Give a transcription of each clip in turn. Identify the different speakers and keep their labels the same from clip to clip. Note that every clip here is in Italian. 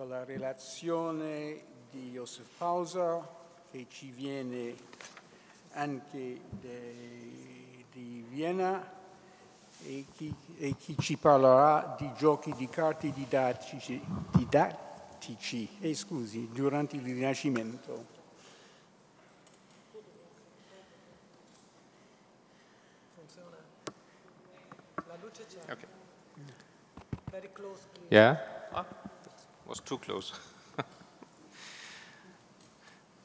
Speaker 1: con la relazione di Joseph Pauser che ci viene anche di Vienna e chi, e chi, ci parlerà di giochi di carte didattici, didattici eh, scusi, durante il Rinascimento.
Speaker 2: Okay. Very close.
Speaker 3: Please. Yeah. Ah. was too close.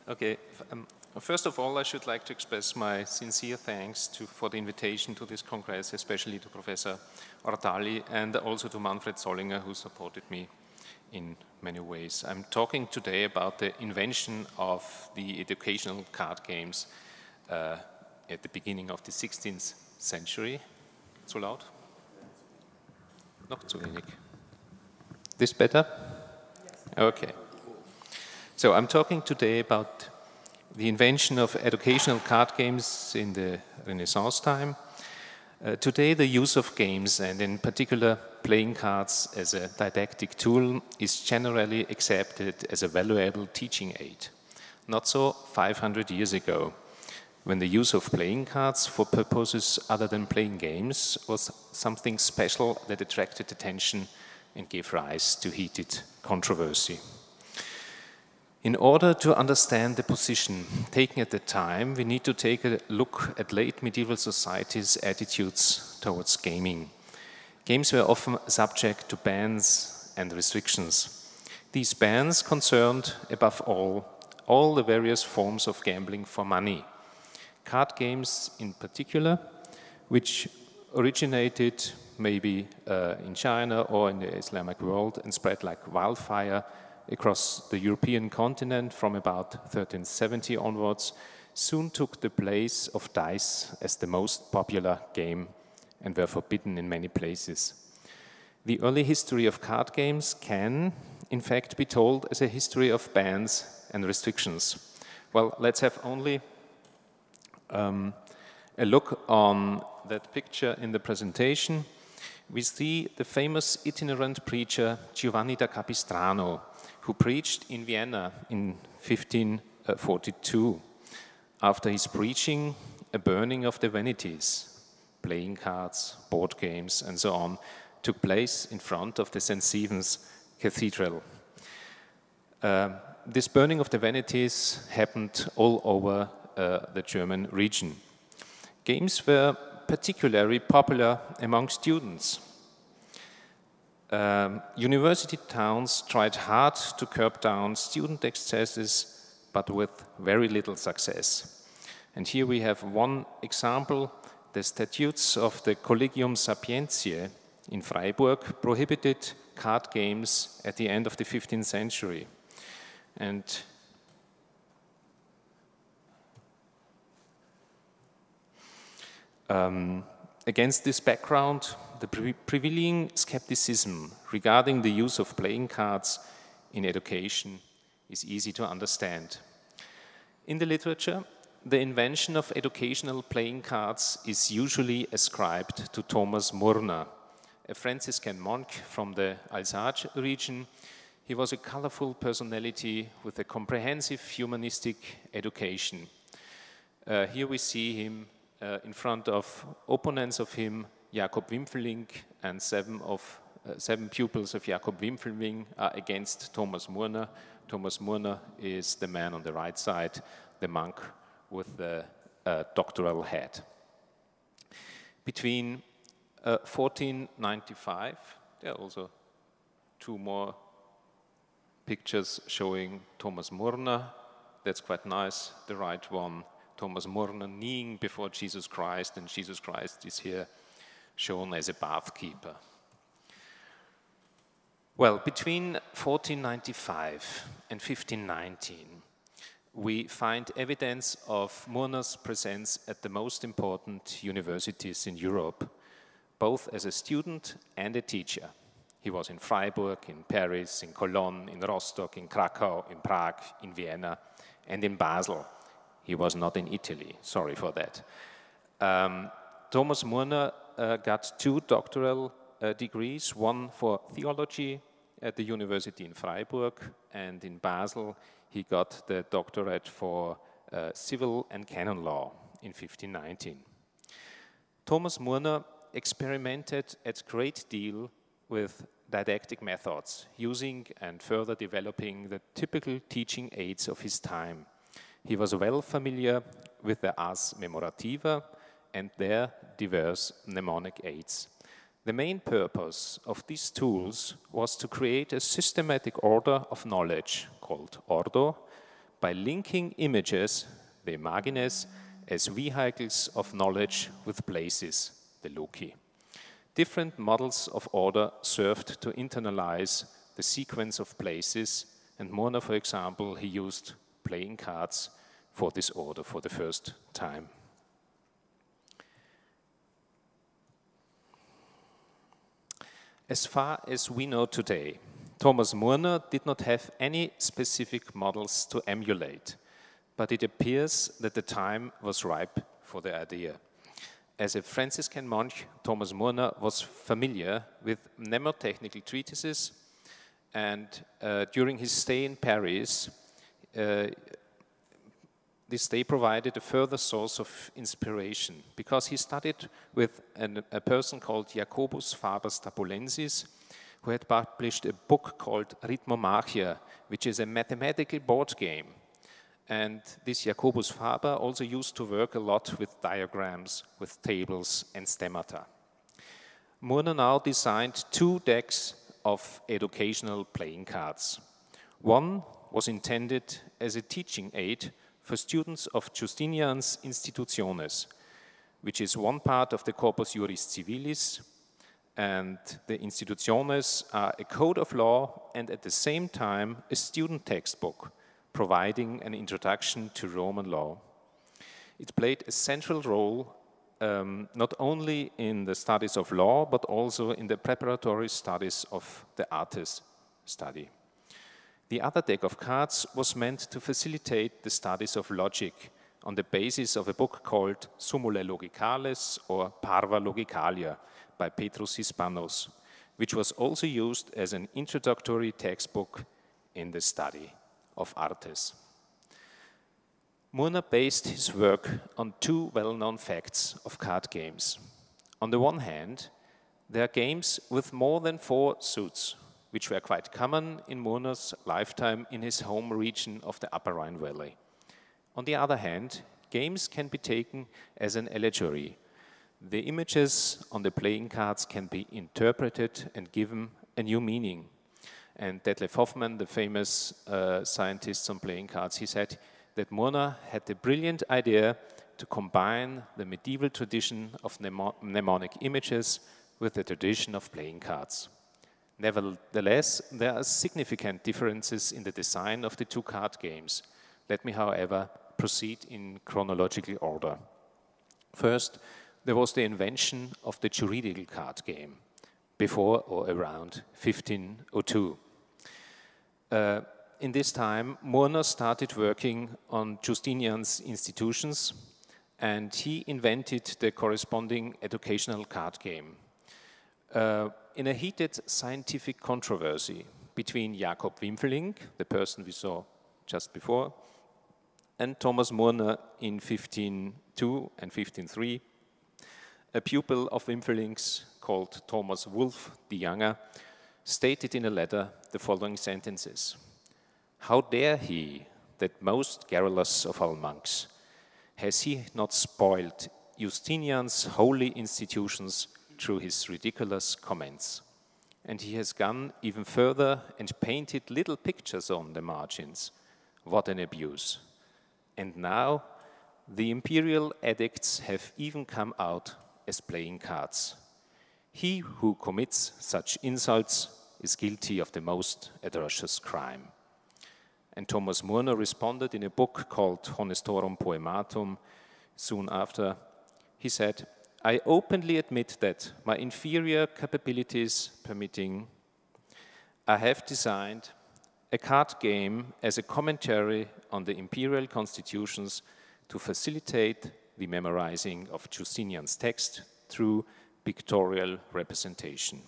Speaker 3: okay, um, first of all, I should like to express my sincere thanks to, for the invitation to this Congress, especially to Professor Ortali and also to Manfred Zollinger, who supported me in many ways. I'm talking today about the invention of the educational card games uh, at the beginning of the 16th century. Too loud. Noch zu wenig. This better? Okay. So I'm talking today about the invention of educational card games in the Renaissance time. Uh, today, the use of games, and in particular playing cards as a didactic tool, is generally accepted as a valuable teaching aid. Not so 500 years ago, when the use of playing cards for purposes other than playing games was something special that attracted attention and gave rise to heated controversy. In order to understand the position taken at the time, we need to take a look at late medieval society's attitudes towards gaming. Games were often subject to bans and restrictions. These bans concerned, above all, all the various forms of gambling for money. Card games in particular, which originated maybe uh, in China or in the Islamic world, and spread like wildfire across the European continent from about 1370 onwards, soon took the place of dice as the most popular game and were forbidden in many places. The early history of card games can, in fact, be told as a history of bans and restrictions. Well, let's have only um, a look on that picture in the presentation we see the famous itinerant preacher Giovanni da Capistrano, who preached in Vienna in 1542. After his preaching, a burning of the vanities, playing cards, board games, and so on, took place in front of the St. Stephen's Cathedral. Uh, this burning of the vanities happened all over uh, the German region. Games were particularly popular among students. Um, university towns tried hard to curb down student excesses, but with very little success. And here we have one example. The statutes of the Collegium Sapientiae in Freiburg prohibited card games at the end of the 15th century. And Um, against this background, the pre prevailing skepticism regarding the use of playing cards in education is easy to understand. In the literature, the invention of educational playing cards is usually ascribed to Thomas Murner, a Franciscan monk from the Alsace region. He was a colorful personality with a comprehensive humanistic education. Uh, here we see him uh, in front of opponents of him, Jakob Wimpfeling and seven, of, uh, seven pupils of Jakob Wimpfeling are against Thomas Murner. Thomas Murner is the man on the right side, the monk with the uh, doctoral hat. Between 1495, uh, there are also two more pictures showing Thomas Murner. That's quite nice. The right one Thomas Murner kneeling before Jesus Christ, and Jesus Christ is here shown as a bathkeeper. Well, between 1495 and 1519, we find evidence of Murner's presence at the most important universities in Europe, both as a student and a teacher. He was in Freiburg, in Paris, in Cologne, in Rostock, in Krakow, in Prague, in Vienna, and in Basel. He was not in Italy. Sorry for that. Um, Thomas Murner uh, got two doctoral uh, degrees, one for theology at the university in Freiburg and in Basel. He got the doctorate for uh, civil and canon law in 1519. Thomas Murner experimented a great deal with didactic methods, using and further developing the typical teaching aids of his time. He was well familiar with the ars memorativa and their diverse mnemonic aids. The main purpose of these tools was to create a systematic order of knowledge called ordo by linking images, the imagines, as vehicles of knowledge with places, the loci. Different models of order served to internalize the sequence of places, and Murner, for example, he used playing cards for this order for the first time. As far as we know today, Thomas Murner did not have any specific models to emulate, but it appears that the time was ripe for the idea. As a Franciscan monk, Thomas Murner was familiar with mnemotechnical treatises, and uh, during his stay in Paris, uh, this day provided a further source of inspiration because he studied with an, a person called Jacobus Faber Stapulensis, who had published a book called Rhythmomachia, which is a mathematical board game. And this Jacobus Faber also used to work a lot with diagrams, with tables, and stemmata. Murner now designed two decks of educational playing cards. One was intended as a teaching aid for students of Justinian's Institutiones, which is one part of the Corpus Juris Civilis, and the Institutiones are a code of law and at the same time a student textbook, providing an introduction to Roman law. It played a central role um, not only in the studies of law, but also in the preparatory studies of the artist study. The other deck of cards was meant to facilitate the studies of logic on the basis of a book called Summulae Logicales or Parva Logicalia by Petrus Hispanos, which was also used as an introductory textbook in the study of Artes. Murner based his work on two well-known facts of card games. On the one hand, there are games with more than four suits, which were quite common in Mona's lifetime in his home region of the Upper Rhine Valley. On the other hand, games can be taken as an allegory. The images on the playing cards can be interpreted and given a new meaning. And Detlef Hoffmann, the famous uh, scientist on playing cards, he said that Mona had the brilliant idea to combine the medieval tradition of mnemonic images with the tradition of playing cards. Nevertheless, there are significant differences in the design of the two card games. Let me, however, proceed in chronological order. First, there was the invention of the juridical card game before or around 1502. Uh, in this time, Murner started working on Justinian's institutions and he invented the corresponding educational card game. Uh, in a heated scientific controversy between Jakob Wimpfeling, the person we saw just before, and Thomas Murner in 1502 and 1503, a pupil of Wimpfeling's called Thomas Wolff the Younger, stated in a letter the following sentences. How dare he, that most garrulous of all monks, has he not spoiled Justinian's holy institutions through his ridiculous comments. And he has gone even further and painted little pictures on the margins. What an abuse. And now the imperial edicts have even come out as playing cards. He who commits such insults is guilty of the most atrocious crime. And Thomas Murner responded in a book called Honestorum Poematum soon after. He said, I openly admit that my inferior capabilities permitting, I have designed a card game as a commentary on the imperial constitutions to facilitate the memorizing of Justinian's text through pictorial representation,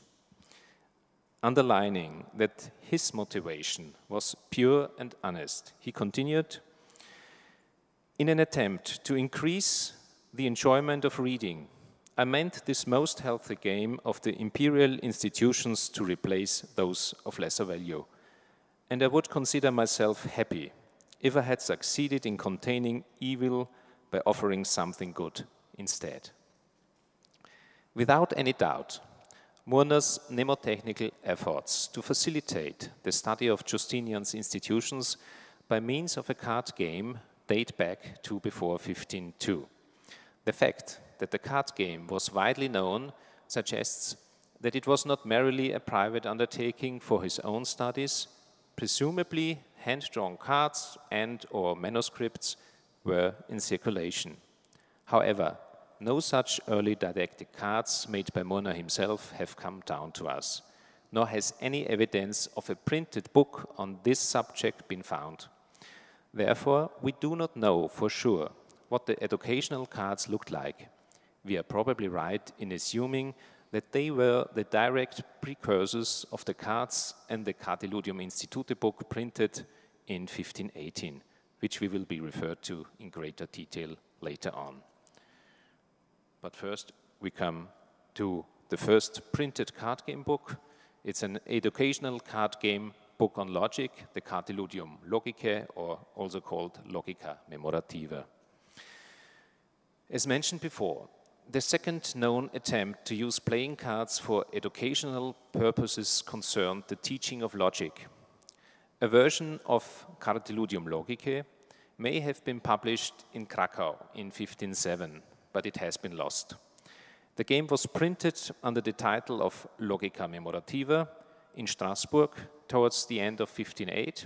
Speaker 3: underlining that his motivation was pure and honest. He continued, in an attempt to increase the enjoyment of reading, I meant this most healthy game of the imperial institutions to replace those of lesser value. And I would consider myself happy if I had succeeded in containing evil by offering something good instead. Without any doubt, Murner's mnemotechnical efforts to facilitate the study of Justinian's institutions by means of a card game date back to before 1502. The fact that the card game was widely known suggests that it was not merely a private undertaking for his own studies. Presumably, hand-drawn cards and or manuscripts were in circulation. However, no such early didactic cards made by Mona himself have come down to us, nor has any evidence of a printed book on this subject been found. Therefore, we do not know for sure what the educational cards looked like we are probably right in assuming that they were the direct precursors of the cards and the Cartiludium Institute book printed in 1518, which we will be referred to in greater detail later on. But first, we come to the first printed card game book. It's an educational card game book on logic, the Cartiludium Logicae, or also called Logica Memorativa. As mentioned before, the second known attempt to use playing cards for educational purposes concerned the teaching of logic. A version of Cartiludium Logicae may have been published in Krakow in 1507, but it has been lost. The game was printed under the title of Logica Memorativa in Strasbourg towards the end of 1508,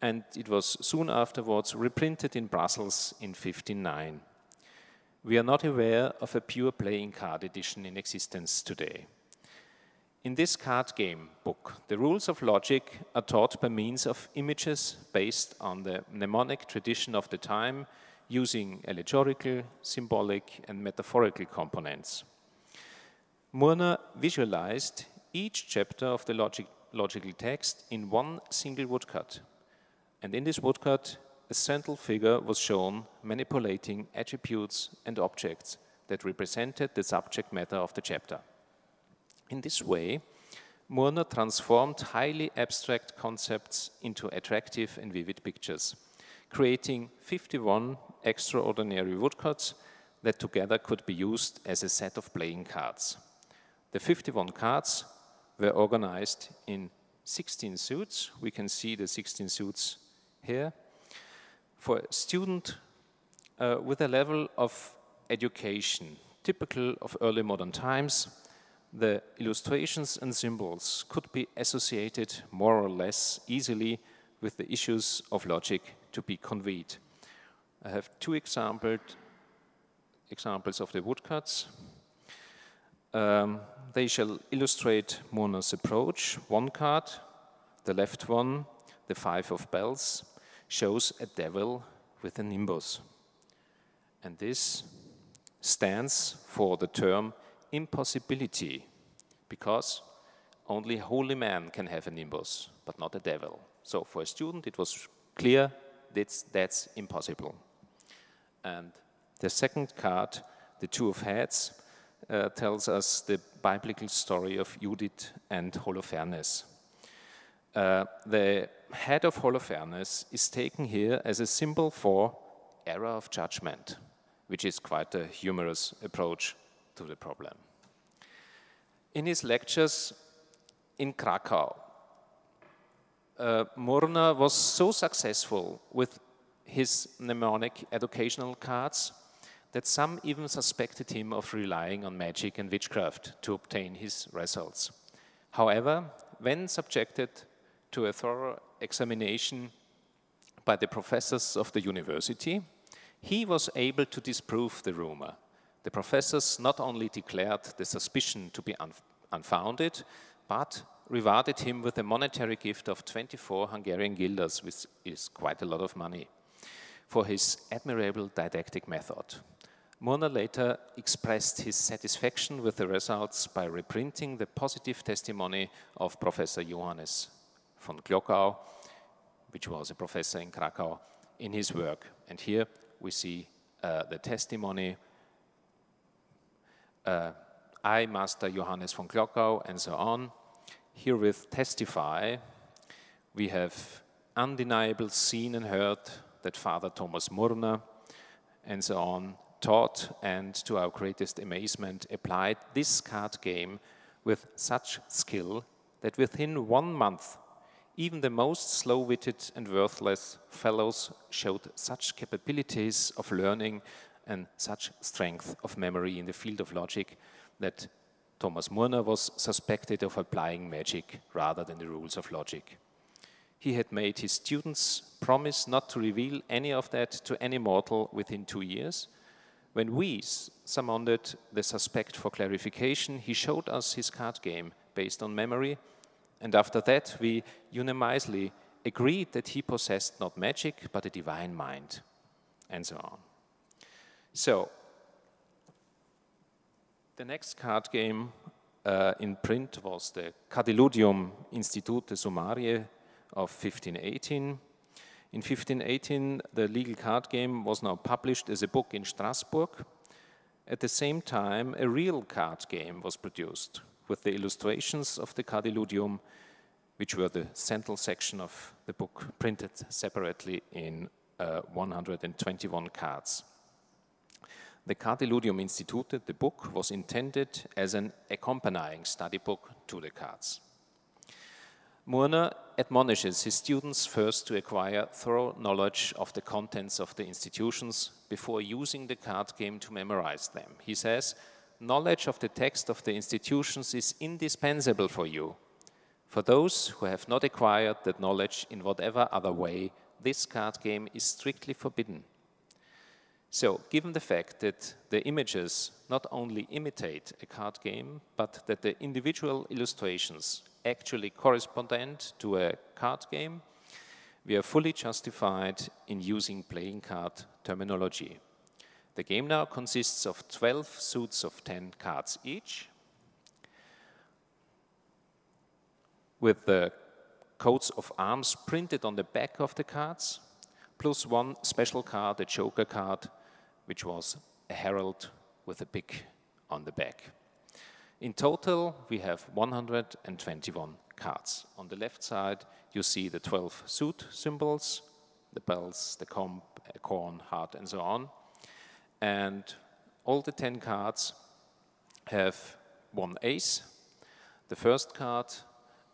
Speaker 3: and it was soon afterwards reprinted in Brussels in 1509 we are not aware of a pure playing card edition in existence today. In this card game book, the rules of logic are taught by means of images based on the mnemonic tradition of the time using allegorical, symbolic, and metaphorical components. Murner visualized each chapter of the logic, logical text in one single woodcut. And in this woodcut, a central figure was shown manipulating attributes and objects that represented the subject matter of the chapter. In this way, Murner transformed highly abstract concepts into attractive and vivid pictures, creating 51 extraordinary woodcuts that together could be used as a set of playing cards. The 51 cards were organized in 16 suits. We can see the 16 suits here, for a student uh, with a level of education typical of early modern times, the illustrations and symbols could be associated more or less easily with the issues of logic to be conveyed. I have two examples of the woodcuts. Um, they shall illustrate Murner's approach, one card, the left one, the five of bells, shows a devil with a nimbus. And this stands for the term impossibility, because only holy man can have a nimbus, but not a devil. So for a student, it was clear that's, that's impossible. And the second card, the Two of Heads, uh, tells us the biblical story of Judith and Holofernes. Uh, the head of Holofernes is taken here as a symbol for error of judgment, which is quite a humorous approach to the problem. In his lectures in Krakow, uh, Murner was so successful with his mnemonic educational cards that some even suspected him of relying on magic and witchcraft to obtain his results. However, when subjected to a thorough examination by the professors of the university, he was able to disprove the rumor. The professors not only declared the suspicion to be un unfounded, but rewarded him with a monetary gift of 24 Hungarian guilders, which is quite a lot of money, for his admirable didactic method. Murner later expressed his satisfaction with the results by reprinting the positive testimony of Professor Johannes von Glockau, which was a professor in Krakow, in his work. And here we see uh, the testimony. Uh, I, Master Johannes von Glockau, and so on, herewith testify we have undeniable seen and heard that Father Thomas Murner, and so on, taught and, to our greatest amazement, applied this card game with such skill that within one month even the most slow-witted and worthless fellows showed such capabilities of learning and such strength of memory in the field of logic that Thomas Murner was suspected of applying magic rather than the rules of logic. He had made his students promise not to reveal any of that to any mortal within two years. When we summoned the suspect for clarification, he showed us his card game based on memory and after that, we unanimously agreed that he possessed not magic, but a divine mind, and so on. So, the next card game uh, in print was the Cadiludium Institute Summarie of 1518. In 1518, the legal card game was now published as a book in Strasbourg. At the same time, a real card game was produced with the illustrations of the Cardiludium, which were the central section of the book, printed separately in uh, 121 cards. The Cardiludium Institute, the book, was intended as an accompanying study book to the cards. Murner admonishes his students first to acquire thorough knowledge of the contents of the institutions before using the card game to memorize them. He says, knowledge of the text of the institutions is indispensable for you, for those who have not acquired that knowledge in whatever other way, this card game is strictly forbidden. So, given the fact that the images not only imitate a card game, but that the individual illustrations actually correspond to a card game, we are fully justified in using playing card terminology. The game now consists of 12 suits of 10 cards each, with the coats of arms printed on the back of the cards, plus one special card, a joker card, which was a herald with a pick on the back. In total, we have 121 cards. On the left side, you see the 12 suit symbols, the bells, the comb, a corn, heart, and so on. And all the 10 cards have one ace. The first card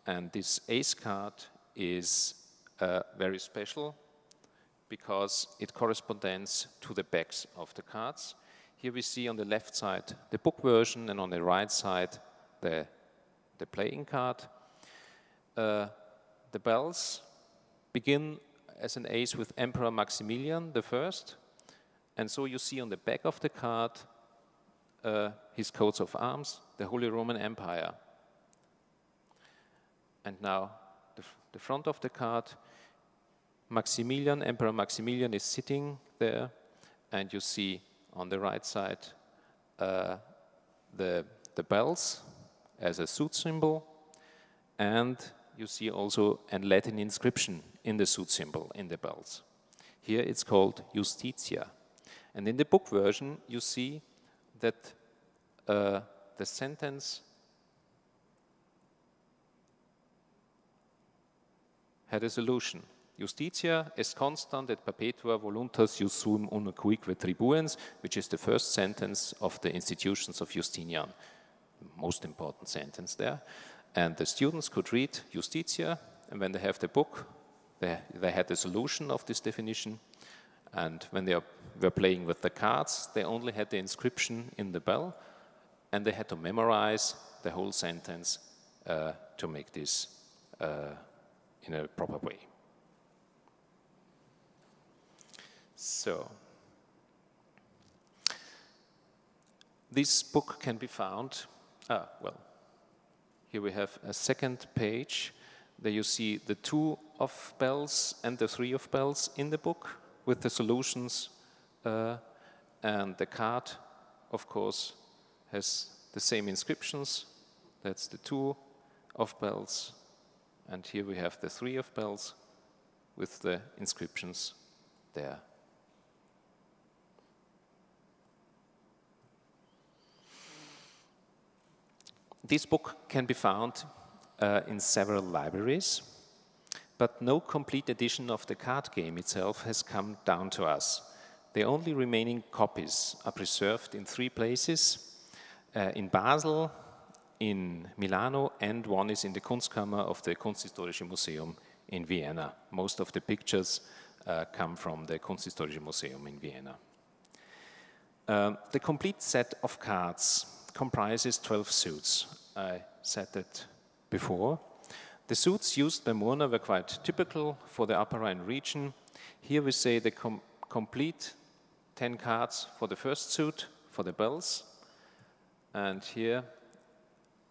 Speaker 3: and this ace card is uh, very special because it corresponds to the backs of the cards. Here we see on the left side the book version and on the right side the, the playing card. Uh, the bells begin as an ace with Emperor Maximilian the First. And so you see on the back of the card uh, his coats of arms, the Holy Roman Empire. And now the, the front of the card, Maximilian, Emperor Maximilian is sitting there, and you see on the right side uh, the, the bells as a suit symbol, and you see also a Latin inscription in the suit symbol in the bells. Here it's called Justitia. And in the book version, you see that uh, the sentence had a solution. Justitia est constant et perpetua voluntas jus sum unequique tribuens, which is the first sentence of the Institutions of Justinian, most important sentence there. And the students could read Justitia, and when they have the book, they, they had the solution of this definition, and when they were playing with the cards, they only had the inscription in the bell, and they had to memorize the whole sentence uh, to make this uh, in a proper way. So, this book can be found, ah, well, here we have a second page. There you see the two of bells and the three of bells in the book with the solutions. Uh, and the card, of course, has the same inscriptions. That's the two of bells. And here we have the three of bells with the inscriptions there. This book can be found uh, in several libraries but no complete edition of the card game itself has come down to us. The only remaining copies are preserved in three places, uh, in Basel, in Milano, and one is in the Kunstkammer of the Kunsthistorische Museum in Vienna. Most of the pictures uh, come from the Kunsthistorische Museum in Vienna. Uh, the complete set of cards comprises 12 suits. I said that before. The suits used by Murner were quite typical for the Upper Rhine region. Here we say the com complete 10 cards for the first suit, for the bells. And here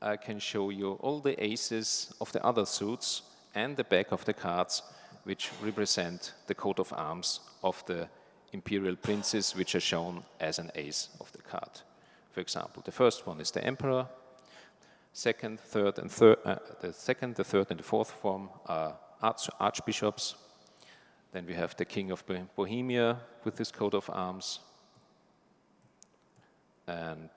Speaker 3: I can show you all the aces of the other suits and the back of the cards, which represent the coat of arms of the imperial princes, which are shown as an ace of the card. For example, the first one is the emperor, Second, third, and third, uh, the second, the third, and the fourth form are arch archbishops. Then we have the King of Bohemia with his coat of arms. And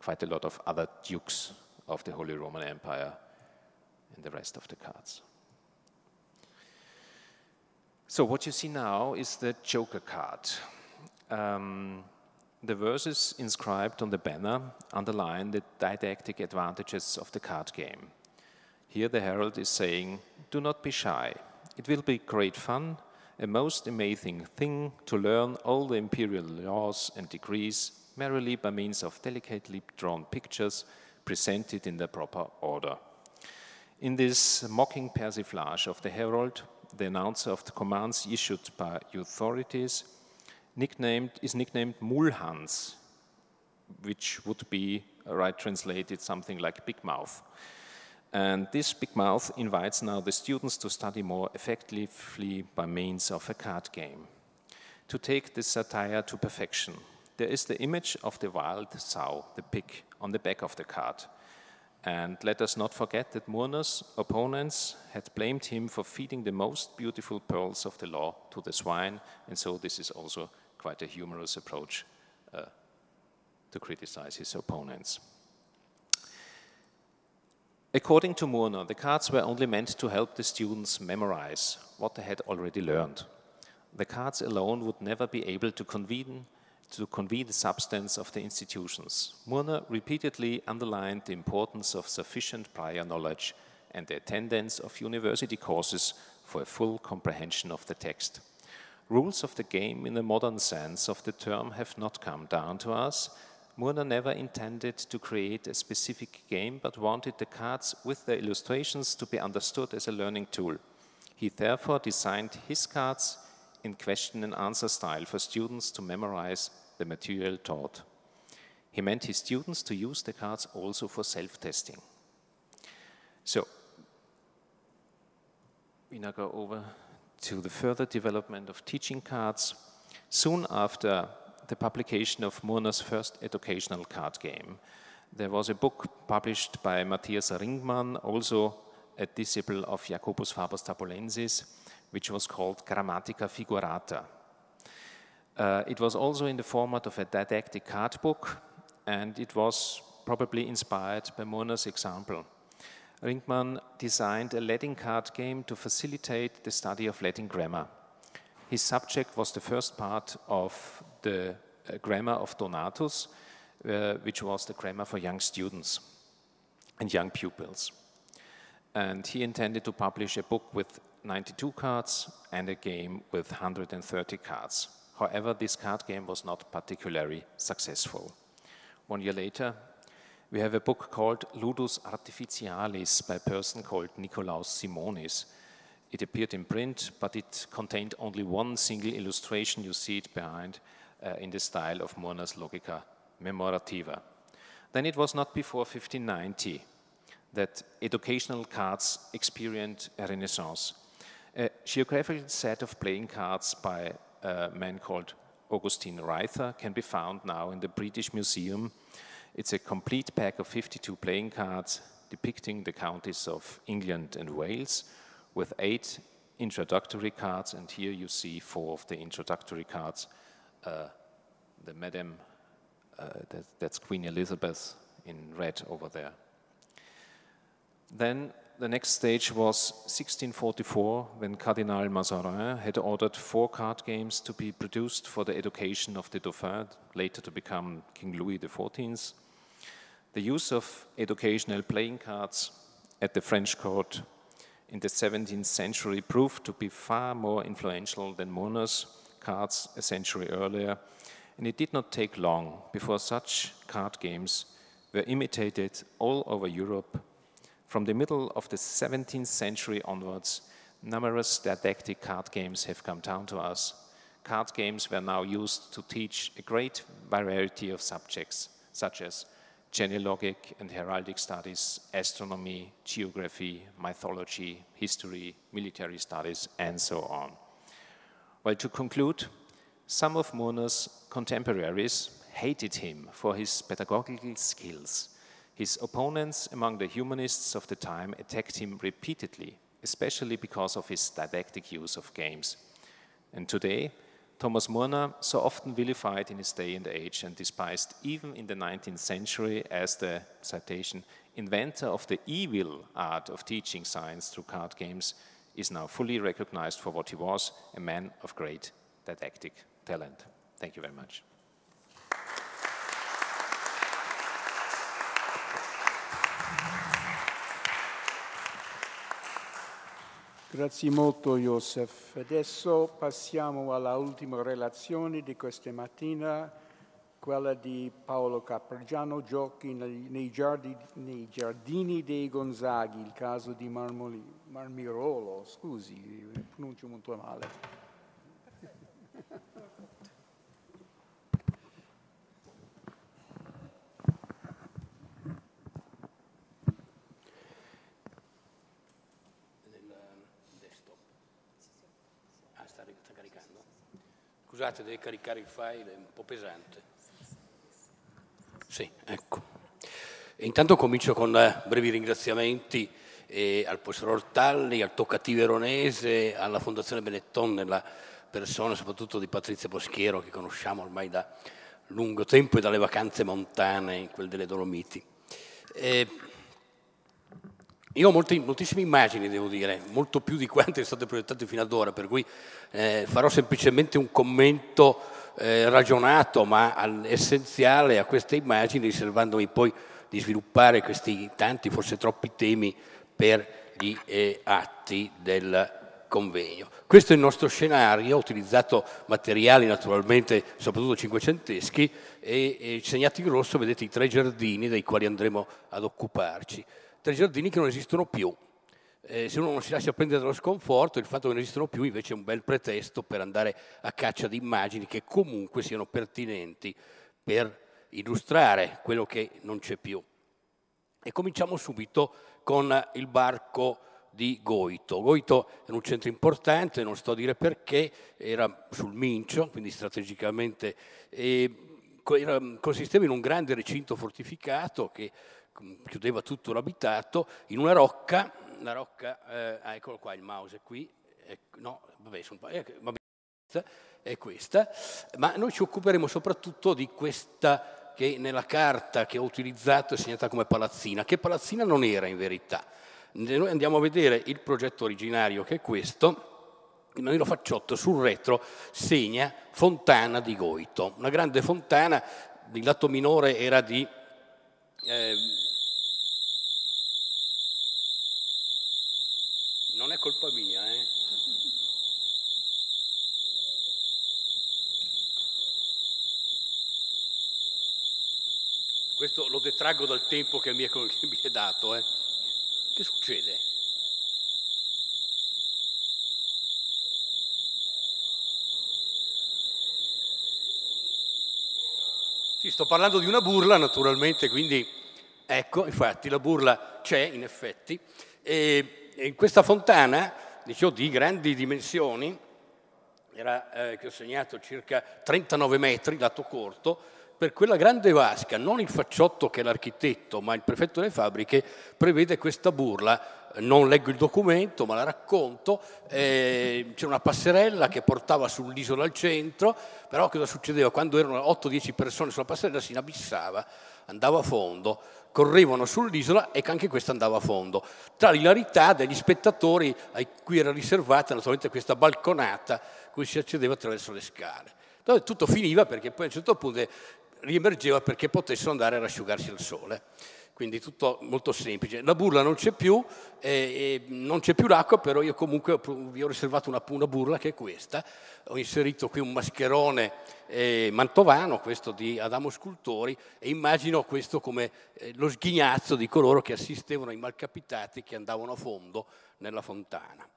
Speaker 3: quite a lot of other dukes of the Holy Roman Empire in the rest of the cards. So what you see now is the Joker card. Um, the verses inscribed on the banner underline the didactic advantages of the card game. Here the herald is saying, do not be shy. It will be great fun, a most amazing thing to learn all the imperial laws and decrees merrily by means of delicately drawn pictures presented in the proper order. In this mocking persiflage of the herald, the announcer of the commands issued by authorities nicknamed, is nicknamed Mulhans, which would be uh, right translated something like Big Mouth. And this Big Mouth invites now the students to study more effectively by means of a card game. To take this satire to perfection, there is the image of the wild sow, the pig, on the back of the card. And let us not forget that Murner's opponents had blamed him for feeding the most beautiful pearls of the law to the swine, and so this is also quite a humorous approach uh, to criticize his opponents. According to Murner, the cards were only meant to help the students memorize what they had already learned. The cards alone would never be able to convene to convey the substance of the institutions. Murner repeatedly underlined the importance of sufficient prior knowledge and the attendance of university courses for a full comprehension of the text. Rules of the game in the modern sense of the term have not come down to us. Murner never intended to create a specific game, but wanted the cards with their illustrations to be understood as a learning tool. He therefore designed his cards in question and answer style for students to memorize the material taught. He meant his students to use the cards also for self-testing. So we now go over to the further development of teaching cards. Soon after the publication of Murner's first educational card game, there was a book published by Matthias Ringmann, also a disciple of Jacobus Faber Tabulensis, which was called Grammatica Figurata. Uh, it was also in the format of a didactic card book, and it was probably inspired by Mona's example. Ringmann designed a Latin card game to facilitate the study of Latin grammar. His subject was the first part of the uh, grammar of Donatus, uh, which was the grammar for young students and young pupils. And he intended to publish a book with 92 cards and a game with 130 cards. However, this card game was not particularly successful. One year later, we have a book called Ludus Artificialis by a person called Nicolaus Simonis. It appeared in print, but it contained only one single illustration. You see it behind uh, in the style of Murner's Logica Memorativa. Then it was not before 1590 that educational cards experienced a renaissance a geographical set of playing cards by a man called Augustine Reither can be found now in the British Museum. It's a complete pack of 52 playing cards depicting the counties of England and Wales with eight introductory cards, and here you see four of the introductory cards. Uh, the Madam, uh, that, that's Queen Elizabeth in red over there. Then the next stage was 1644 when Cardinal Mazarin had ordered four card games to be produced for the education of the Dauphin, later to become King Louis XIV. The use of educational playing cards at the French court in the 17th century proved to be far more influential than Mono's cards a century earlier, and it did not take long before such card games were imitated all over Europe from the middle of the 17th century onwards, numerous didactic card games have come down to us. Card games were now used to teach a great variety of subjects, such as genealogic and heraldic studies, astronomy, geography, mythology, history, military studies, and so on. Well, to conclude, some of Murner's contemporaries hated him for his pedagogical skills his opponents among the humanists of the time attacked him repeatedly, especially because of his didactic use of games. And today, Thomas Murner, so often vilified in his day and age and despised even in the 19th century as the citation, inventor of the evil art of teaching science through card games, is now fully recognized for what he was, a man of great didactic talent. Thank you very much.
Speaker 1: Grazie molto Josef. Adesso passiamo alla ultima relazione di questa mattina, quella di Paolo Caprigiano, Giochi nei, giardini, nei giardini dei Gonzaghi, il caso di Marmoli, Marmirolo, scusi, pronuncio molto male.
Speaker 4: Scusate, deve caricare il file, è un po' pesante. Sì, ecco. E intanto comincio con eh, brevi ringraziamenti eh, al professor Ortalli, al Toccati Veronese, alla Fondazione Benetton, nella persona soprattutto di Patrizia Boschiero che conosciamo ormai da lungo tempo e dalle vacanze montane quelle delle Dolomiti. E eh, io ho molte, moltissime immagini, devo dire, molto più di quante sono state proiettate fino ad ora, per cui eh, farò semplicemente un commento eh, ragionato ma al, essenziale a queste immagini, riservandomi poi di sviluppare questi tanti, forse troppi temi per gli eh, atti del convegno. Questo è il nostro scenario, ho utilizzato materiali naturalmente soprattutto cinquecenteschi e, e segnati in rosso vedete i tre giardini dei quali andremo ad occuparci tre giardini che non esistono più. Eh, se uno non si lascia prendere dallo sconforto, il fatto che non esistono più invece è un bel pretesto per andare a caccia di immagini che comunque siano pertinenti per illustrare quello che non c'è più. E cominciamo subito con il barco di Goito. Goito era un centro importante, non sto a dire perché, era sul Mincio, quindi strategicamente, e consisteva in un grande recinto fortificato che chiudeva tutto l'abitato, in una rocca, la rocca, eh, ah, eccolo qua, il mouse è qui, eh, no, vabbè, sono, eh, vabbè, è questa, ma noi ci occuperemo soprattutto di questa che nella carta che ho utilizzato è segnata come palazzina, che palazzina non era in verità. Noi andiamo a vedere il progetto originario che è questo, il lo facciotto sul retro segna Fontana di Goito, una grande fontana, il lato minore era di Ehm, non è colpa mia, eh? Questo lo detraggo dal tempo che mi è, che mi è dato, eh? Che succede? sto parlando di una burla naturalmente, quindi ecco, infatti la burla c'è in effetti. E, in questa fontana, dicevo, di grandi dimensioni, era, eh, che ho segnato circa 39 metri, lato corto, per quella grande vasca, non il facciotto che è l'architetto, ma il prefetto delle fabbriche, prevede questa burla. Non leggo il documento, ma la racconto. Eh, c'era una passerella che portava sull'isola al centro, però cosa succedeva? Quando erano 8-10 persone sulla passerella si inabissava, andava a fondo, correvano sull'isola e anche questa andava a fondo. Tra l'ilarità degli spettatori ai cui era riservata naturalmente questa balconata cui si accedeva attraverso le scale. Dove tutto finiva perché poi a un certo punto riemergeva perché potessero andare a rasciugarsi al sole. Quindi tutto molto semplice. La burla non c'è più, eh, non c'è più l'acqua, però io comunque vi ho riservato una, una, burla che è questa. Ho inserito qui un mascherone eh, mantovano, questo di Adamo Scultori, e immagino questo come eh, lo sghignazzo di coloro che assistevano ai malcapitati che andavano a fondo nella fontana.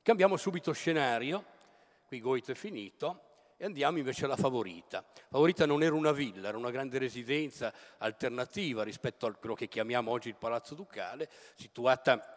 Speaker 4: Cambiamo subito scenario, qui Goito è finito, e andiamo invece alla Favorita. Favorita non era una villa, era una grande residenza alternativa rispetto a quello che chiamiamo oggi il Palazzo Ducale, situata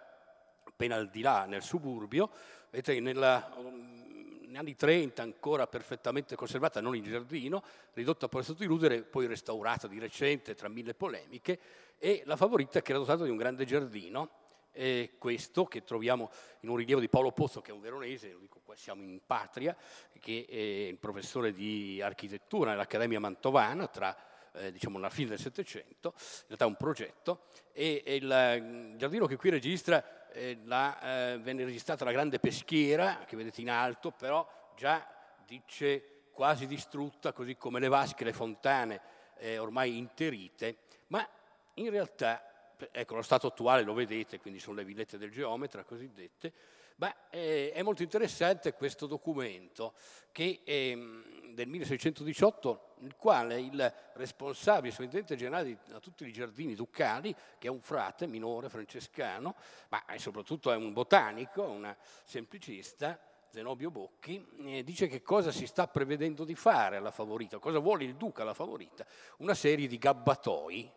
Speaker 4: appena al di là, nel suburbio, vedete, nella, mm, negli anni 30 ancora perfettamente conservata, non in giardino, ridotta a Palazzo di Ludere, poi restaurata di recente tra mille polemiche, e la Favorita che era dotata di un grande giardino, e questo che troviamo in un rilievo di Paolo Pozzo, che è un veronese, lo dico siamo in patria, che è il professore di architettura nell'Accademia Mantovana tra eh, diciamo alla fine del Settecento, in realtà un progetto, e, e il mm, giardino che qui registra eh, la, eh, venne registrata la grande peschiera, che vedete in alto, però già dice quasi distrutta, così come le vasche, le fontane eh, ormai interite, ma in realtà, ecco lo stato attuale lo vedete, quindi sono le villette del geometra cosiddette, Beh, eh, è molto interessante questo documento che, eh, del 1618, nel quale il responsabile, il sovrintendente generale di tutti i giardini ducali, che è un frate minore francescano, ma eh, soprattutto è un botanico, un semplicista, Zenobio Bocchi, eh, dice che cosa si sta prevedendo di fare alla favorita, cosa vuole il duca alla favorita, una serie di gabbatoi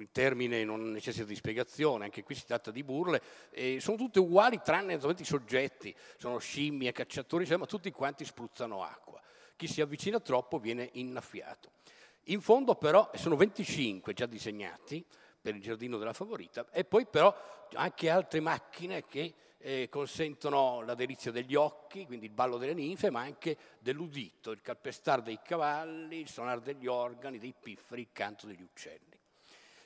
Speaker 4: il termine non necessita di spiegazione, anche qui si tratta di burle, e sono tutte uguali tranne naturalmente i soggetti, sono scimmie, cacciatori, ma tutti quanti spruzzano acqua. Chi si avvicina troppo viene innaffiato. In fondo però sono 25 già disegnati per il giardino della favorita e poi però anche altre macchine che eh, consentono la delizia degli occhi, quindi il ballo delle ninfe, ma anche dell'udito, il calpestare dei cavalli, il sonar degli organi, dei pifferi, il canto degli uccelli.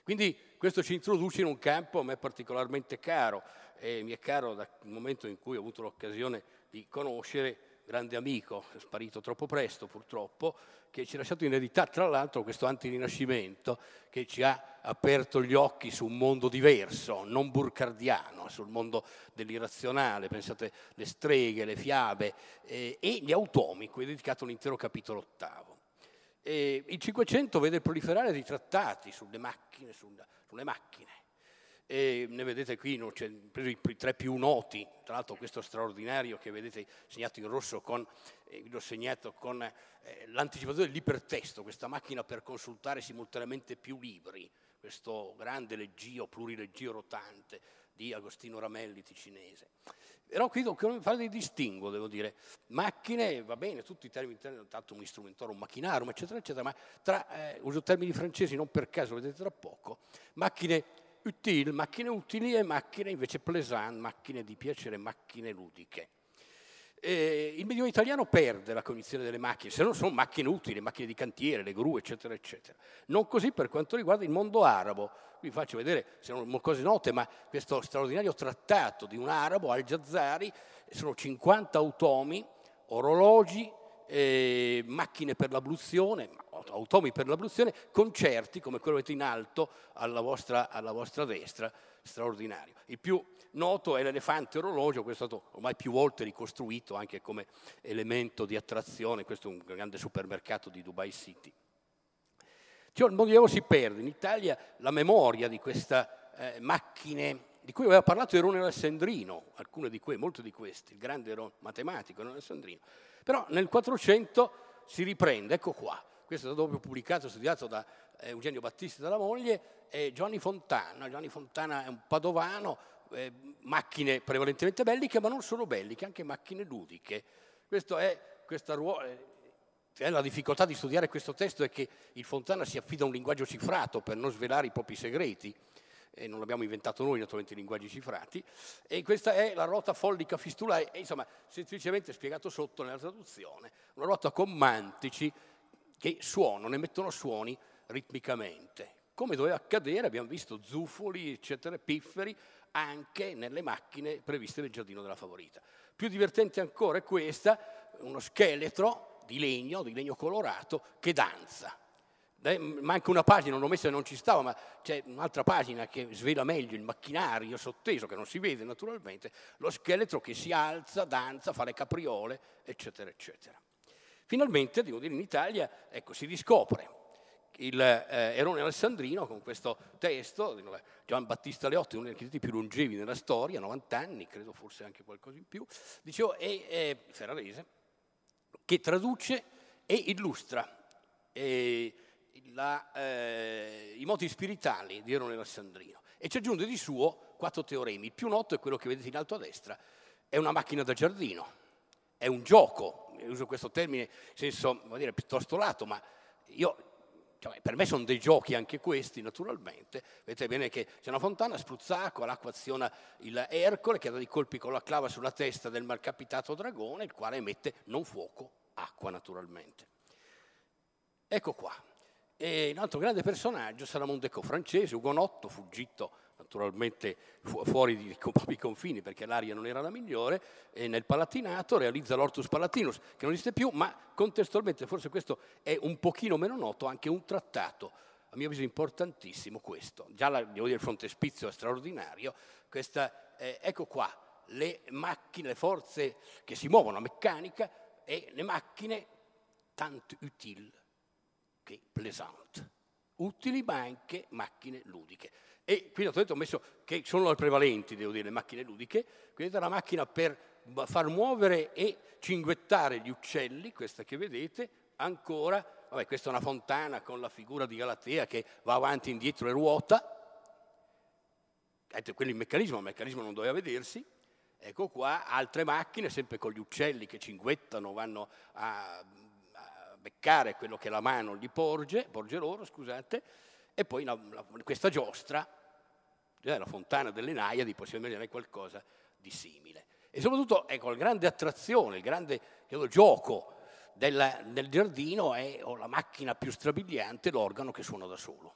Speaker 4: Quindi questo ci introduce in un campo a me particolarmente caro e mi è caro dal momento in cui ho avuto l'occasione di conoscere grande amico, sparito troppo presto purtroppo, che ci ha lasciato in eredità tra l'altro questo antirinascimento che ci ha aperto gli occhi su un mondo diverso, non burcardiano, sul mondo dell'irrazionale, pensate le streghe, le fiabe eh, e gli automi, cui è dedicato l'intero capitolo ottavo. E il Cinquecento vede proliferare dei trattati sulle macchine, sulle macchine. E ne vedete qui, i tre più noti, tra l'altro questo straordinario che vedete segnato in rosso, con, eh, l'ho segnato con eh, l'anticipazione dell'ipertesto, questa macchina per consultare simultaneamente più libri, questo grande leggio, plurileggio rotante di Agostino Ramelli ticinese. Però qui dobbiamo fare dei distinguo, devo dire. Macchine, va bene, tutti i termini, tanto un strumentore, un macchinario, eccetera, eccetera, ma tra, eh, uso termini francesi non per caso, lo vedete tra poco, macchine utili, macchine utili e macchine invece plaisant, macchine di piacere, macchine ludiche. Eh, il medioevo italiano perde la cognizione delle macchine, se non sono macchine utili, macchine di cantiere, le gru, eccetera, eccetera. Non così per quanto riguarda il mondo arabo. Vi faccio vedere, se non cose note, ma questo straordinario trattato di un arabo, al jazari sono 50 automi, orologi, eh, macchine per l'abluzione, automi per l'abluzione, concerti come quello che avete in alto alla vostra, alla vostra destra, straordinario. Il più noto è l'elefante orologio, questo è stato ormai più volte ricostruito anche come elemento di attrazione, questo è un grande supermercato di Dubai City. Cioè, il Medioevo si perde, in Italia la memoria di queste eh, macchine di cui aveva parlato Erone Alessandrino, alcune di quei, molte di queste, il grande matematico Erone Alessandrino, però nel 400 si riprende, ecco qua, questo è stato proprio pubblicato e studiato da eh, Eugenio Battista dalla moglie e Giovanni Fontana. Giovanni Fontana è un padovano, eh, macchine prevalentemente belliche, ma non solo belliche, anche macchine ludiche. Questo è, ruo- eh, la difficoltà di studiare questo testo è che il Fontana si affida a un linguaggio cifrato per non svelare i propri segreti e non l'abbiamo inventato noi, naturalmente, i linguaggi cifrati, e questa è la ruota follica fistulae, e, insomma, semplicemente spiegato sotto nella traduzione, una ruota con mantici che suonano, ne mettono suoni ritmicamente. Come doveva accadere, abbiamo visto zufoli, eccetera, pifferi, anche nelle macchine previste nel giardino della favorita. Più divertente ancora è questa, uno scheletro di legno, di legno colorato, che danza. Eh, manca una pagina, non l'ho messa e non ci stava, ma c'è un'altra pagina che svela meglio il macchinario sotteso, che non si vede naturalmente, lo scheletro che si alza, danza, fa le capriole, eccetera, eccetera. Finalmente, devo dire, in Italia ecco, si riscopre il eh, Erone Alessandrino con questo testo, eh, Giovan Battista Leotti, uno degli architetti più longevi nella storia, 90 anni, credo forse anche qualcosa in più, dicevo, è, ferrarese, che traduce e illustra. E, la, eh, i moti spirituali di Erone Alessandrino e ci aggiunge di suo quattro teoremi. Il più noto è quello che vedete in alto a destra, è una macchina da giardino, è un gioco, uso questo termine in senso dire, piuttosto lato, ma io, cioè, per me sono dei giochi anche questi naturalmente, vedete bene che c'è una fontana, spruzzacqua, l'acqua aziona il Ercole che dà dei colpi con la clava sulla testa del malcapitato dragone, il quale emette non fuoco, acqua naturalmente. Ecco qua, e un altro grande personaggio sarà Mondeco francese, Ugonotto, fuggito naturalmente fu- fuori dai propri confini perché l'aria non era la migliore, e nel Palatinato realizza l'Ortus Palatinus, che non esiste più, ma contestualmente, forse questo è un pochino meno noto, anche un trattato, a mio avviso importantissimo questo, già la, devo dire, il frontespizio è straordinario, questa, eh, ecco qua, le macchine, le forze che si muovono, la meccanica e le macchine tant utile, che plaisantes, utili ma anche macchine ludiche. E qui ho messo che sono le prevalenti, devo dire, le macchine ludiche, quindi è una macchina per far muovere e cinguettare gli uccelli, questa che vedete, ancora, vabbè, questa è una fontana con la figura di Galatea che va avanti, e indietro e ruota, ecco, quello è il meccanismo, il meccanismo non doveva vedersi, ecco qua altre macchine, sempre con gli uccelli che cinguettano, vanno a beccare quello che la mano gli porge, porge loro, scusate, e poi la, la, questa giostra, eh, la fontana delle Naiadi, possiamo vedere qualcosa di simile. E soprattutto, ecco, la grande attrazione, il grande credo, gioco della, del giardino è la macchina più strabiliante, l'organo che suona da solo.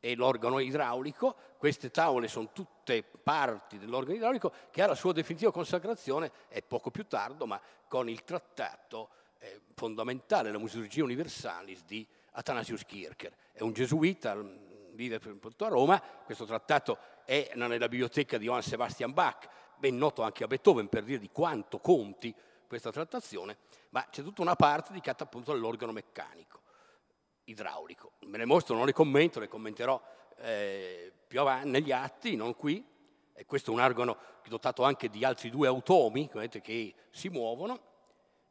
Speaker 4: E l'organo idraulico, queste tavole sono tutte parti dell'organo idraulico che ha la sua definitiva consacrazione, è poco più tardo, ma con il trattato eh, fondamentale la musicologia universalis di Athanasius Kircher. È un gesuita, mm, vive a Roma, questo trattato è nella biblioteca di Johann Sebastian Bach, ben noto anche a Beethoven per dire di quanto conti questa trattazione, ma c'è tutta una parte dedicata appunto all'organo meccanico, idraulico. Me le mostro, non le commento, le commenterò eh, più avanti negli atti, non qui. E questo è un organo dotato anche di altri due automi che si muovono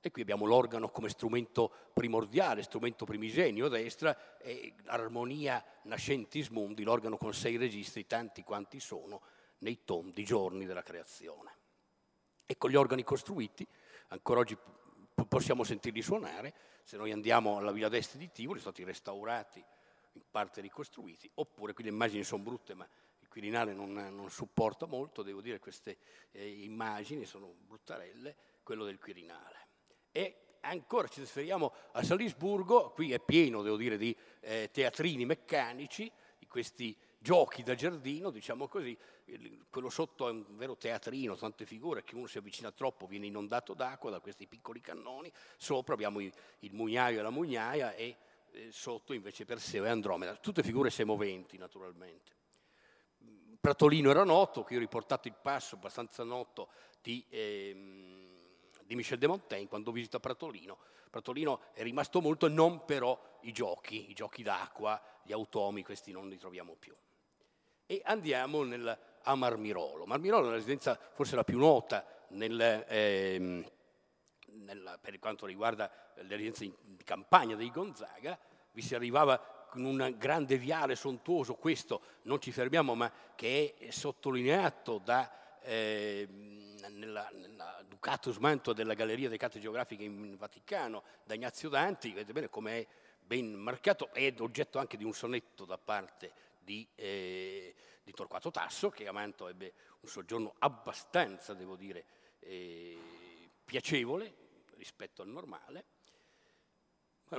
Speaker 4: e qui abbiamo l'organo come strumento primordiale, strumento primigenio a destra, e l'armonia nascentis mundi, l'organo con sei registri, tanti quanti sono, nei tondi giorni della creazione. E con gli organi costruiti, ancora oggi possiamo sentirli suonare, se noi andiamo alla Villa d'Este di Tivoli, sono stati restaurati, in parte ricostruiti, oppure qui le immagini sono brutte, ma il Quirinale non, non supporta molto, devo dire queste eh, immagini sono bruttarelle, quello del Quirinale. E ancora ci trasferiamo a Salisburgo, qui è pieno, devo dire, di eh, teatrini meccanici, di questi giochi da giardino, diciamo così, quello sotto è un vero teatrino, tante figure, che uno si avvicina troppo viene inondato d'acqua da questi piccoli cannoni, sopra abbiamo il, il mugnaio e la mugnaia e eh, sotto invece Perseo e Andromeda, tutte figure semoventi naturalmente. Pratolino era noto, qui ho riportato il passo abbastanza noto di... Ehm, di Michel de Montaigne quando visita Pratolino. Pratolino è rimasto molto, non però i giochi, i giochi d'acqua, gli automi, questi non li troviamo più. E andiamo nel, a Marmirolo. Marmirolo è una residenza forse la più nota nel, ehm, nella, per quanto riguarda le residenze di campagna dei Gonzaga, vi si arrivava con un grande viale sontuoso, questo non ci fermiamo, ma che è sottolineato da... Ehm, nel nella Ducato Smanto della Galleria delle Carte Geografiche in Vaticano da Ignazio Danti, vedete bene come è ben marcato, ed oggetto anche di un sonetto da parte di, eh, di Torquato Tasso, che a Manto ebbe un soggiorno abbastanza, devo dire, eh, piacevole rispetto al normale.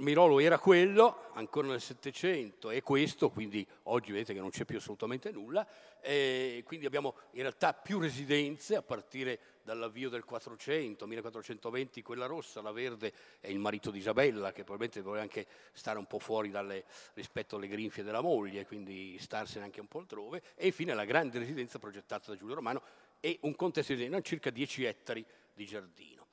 Speaker 4: Mirolo era quello, ancora nel Settecento, è questo, quindi oggi vedete che non c'è più assolutamente nulla, quindi abbiamo in realtà più residenze a partire dall'avvio del 400, 1420 quella rossa, la verde è il marito di Isabella che probabilmente voleva anche stare un po' fuori dalle, rispetto alle grinfie della moglie, quindi starsene anche un po' altrove, e infine la grande residenza progettata da Giulio Romano e un contesto di circa 10 ettari di giardino.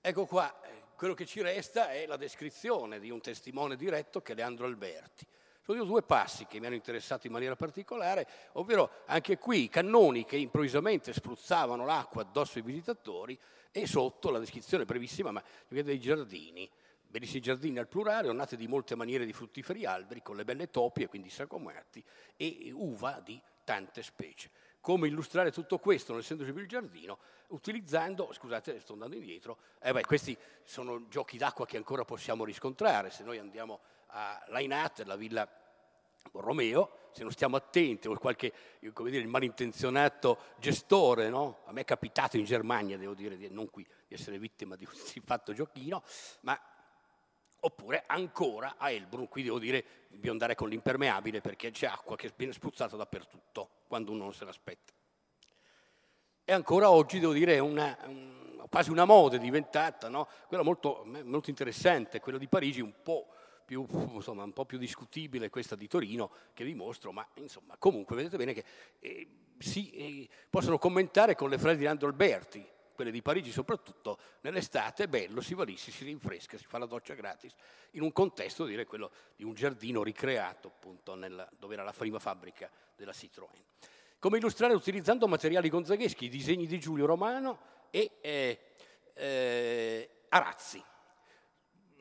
Speaker 4: Ecco qua, eh, quello che ci resta è la descrizione di un testimone diretto che è Leandro Alberti. Sono due passi che mi hanno interessato in maniera particolare, ovvero anche qui i cannoni che improvvisamente spruzzavano l'acqua addosso ai visitatori e sotto la descrizione brevissima ma dei giardini. Bellissimi giardini al plurale, ornati di molte maniere di fruttiferi alberi, con le belle topie, quindi sacomati, e uva di tante specie come illustrare tutto questo non essendoci più il giardino, utilizzando, scusate sto andando indietro, eh beh, questi sono giochi d'acqua che ancora possiamo riscontrare, se noi andiamo a Lainat, la villa Romeo, se non stiamo attenti, o qualche, come dire, malintenzionato gestore, no? A me è capitato in Germania, devo dire, non qui, di essere vittima di un fatto giochino, ma oppure ancora a Elbrun, qui devo dire, dobbiamo andare con l'impermeabile perché c'è acqua che viene spruzzata dappertutto quando uno non se l'aspetta. E ancora oggi, devo dire, è una, quasi una moda è diventata, no? quella molto, molto, interessante, quella di Parigi un po' più, insomma, un po' più discutibile questa di Torino, che vi mostro, ma insomma, comunque vedete bene che eh, si eh, possono commentare con le frasi di Andro Alberti, quelle di Parigi soprattutto, nell'estate è bello, si va lì, si, si rinfresca, si fa la doccia gratis, in un contesto direi, quello di un giardino ricreato appunto nella, dove era la prima fabbrica della Citroën. Come illustrare utilizzando materiali gonzagheschi, i disegni di Giulio Romano e eh, eh, Arazzi.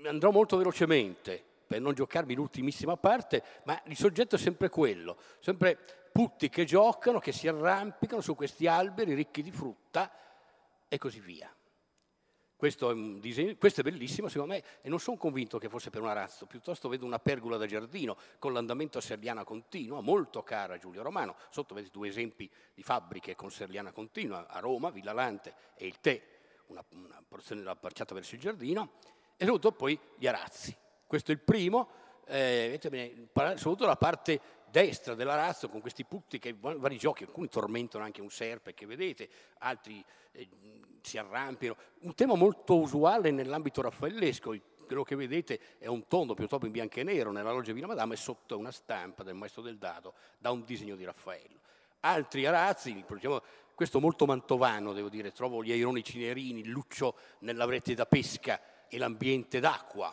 Speaker 4: Andrò molto velocemente per non giocarmi l'ultimissima parte, ma il soggetto è sempre quello, sempre putti che giocano, che si arrampicano su questi alberi ricchi di frutta e così via. Questo è, disegno, questo è, bellissimo, secondo me, e non sono convinto che fosse per un arazzo, piuttosto vedo una pergola da giardino con l'andamento a Serliana continua, molto cara a Giulio Romano. Sotto vedete due esempi di fabbriche con Serliana continua, a Roma, Villa Lante e il tè, una, una porzione parciata verso il giardino, e soprattutto poi gli arazzi. Questo è il primo, eh, soprattutto la parte destra dell'arazzo con questi putti che vari giochi, alcuni tormentano anche un serpe che vedete, altri eh, si arrampino. Un tema molto usuale nell'ambito raffaellesco, quello che vedete è un tondo piuttosto in bianco e nero nella loggia Vina Madama e sotto una stampa del maestro del dado da un disegno di Raffaello. Altri arazzi, diciamo, questo molto mantovano, devo dire, trovo gli aironi cinerini, il luccio nella rete da pesca e l'ambiente d'acqua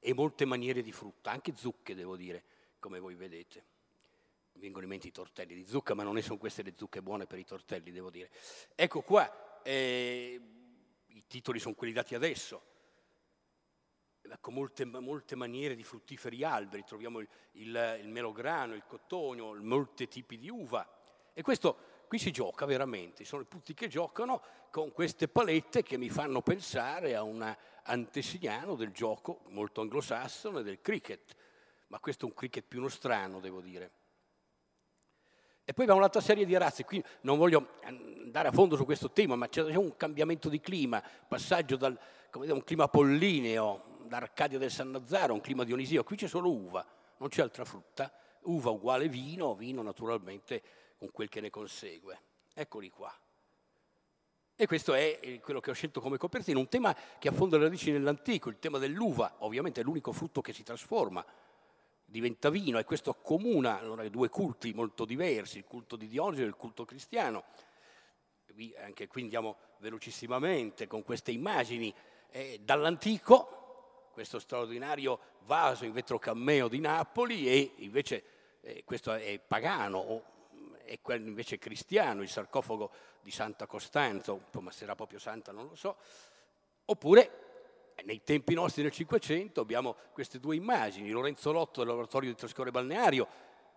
Speaker 4: e molte maniere di frutta, anche zucche, devo dire come voi vedete. Mi vengono in mente i tortelli di zucca, ma non ne sono queste le zucche buone per i tortelli, devo dire. Ecco qua, eh, i titoli sono quelli dati adesso. Ecco, molte, molte maniere di fruttiferi alberi, troviamo il, il, il melograno, il cotogno, molti tipi di uva. E questo qui si gioca veramente, sono i putti che giocano con queste palette che mi fanno pensare a un antesignano del gioco molto anglosassone del cricket, ma questo è un cricket più uno strano, devo dire. E poi abbiamo un'altra serie di razze, qui non voglio andare a fondo su questo tema, ma c'è un cambiamento di clima, passaggio da un clima pollineo, dall'Arcadia del San Nazzaro, un clima dionisio, qui c'è solo uva, non c'è altra frutta, uva uguale vino, vino naturalmente con quel che ne consegue. Eccoli qua. E questo è quello che ho scelto come copertina, un tema che affonda le radici nell'antico, il tema dell'uva, ovviamente è l'unico frutto che si trasforma, diventa vino e questo accomuna allora, due culti molto diversi, il culto di Dionisio e il culto cristiano. Anche qui andiamo velocissimamente con queste immagini. Eh, dall'antico, questo straordinario vaso in vetro cammeo di Napoli e invece eh, questo è pagano o è quello invece cristiano, il sarcofago di Santa Costanza, ma se era proprio santa non lo so, oppure eh, nei tempi nostri del Cinquecento abbiamo queste due immagini, Lorenzo Lotto dell'oratorio di Trescore Balneario,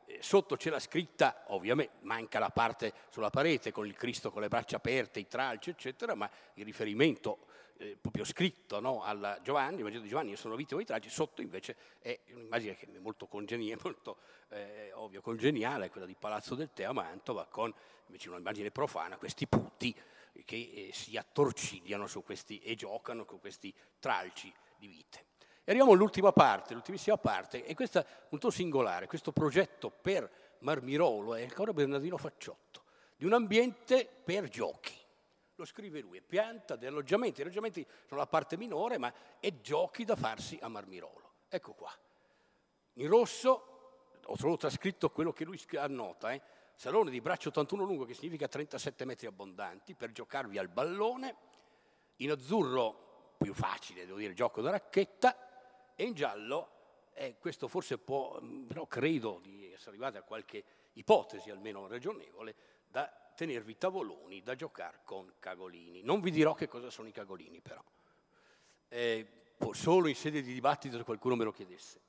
Speaker 4: eh, sotto c'è la scritta, ovviamente manca la parte sulla parete con il Cristo con le braccia aperte, i tralci, eccetera, ma il riferimento eh, proprio scritto no, alla Giovanni, immagino di Giovanni, io sono vittima dei tralci, sotto invece è un'immagine che è molto, congenie, molto eh, ovvio, congeniale, quella di Palazzo del Teo a Mantova, con invece un'immagine profana, questi putti che eh, si attorcigliano questi, e giocano con questi tralci di vite. E arriviamo all'ultima parte, l'ultimissima parte, e questa è molto singolare, questo progetto per Marmirolo è ancora Bernardino Facciotto, di un ambiente per giochi. Lo scrive lui, è pianta di alloggiamenti, i alloggiamenti sono la parte minore, ma è giochi da farsi a Marmirolo. Ecco qua. In rosso ho solo trascritto quello che lui annota, eh, salone di braccio 81 lungo, che significa 37 metri abbondanti, per giocarvi al ballone, in azzurro più facile, devo dire, gioco da racchetta, e in giallo, eh, questo forse può, mm, però credo di essere arrivato a qualche ipotesi almeno ragionevole, da tenervi tavoloni da giocare con cagolini. Non vi dirò che cosa sono i cagolini però, eh, solo in sede di dibattito se qualcuno me lo chiedesse.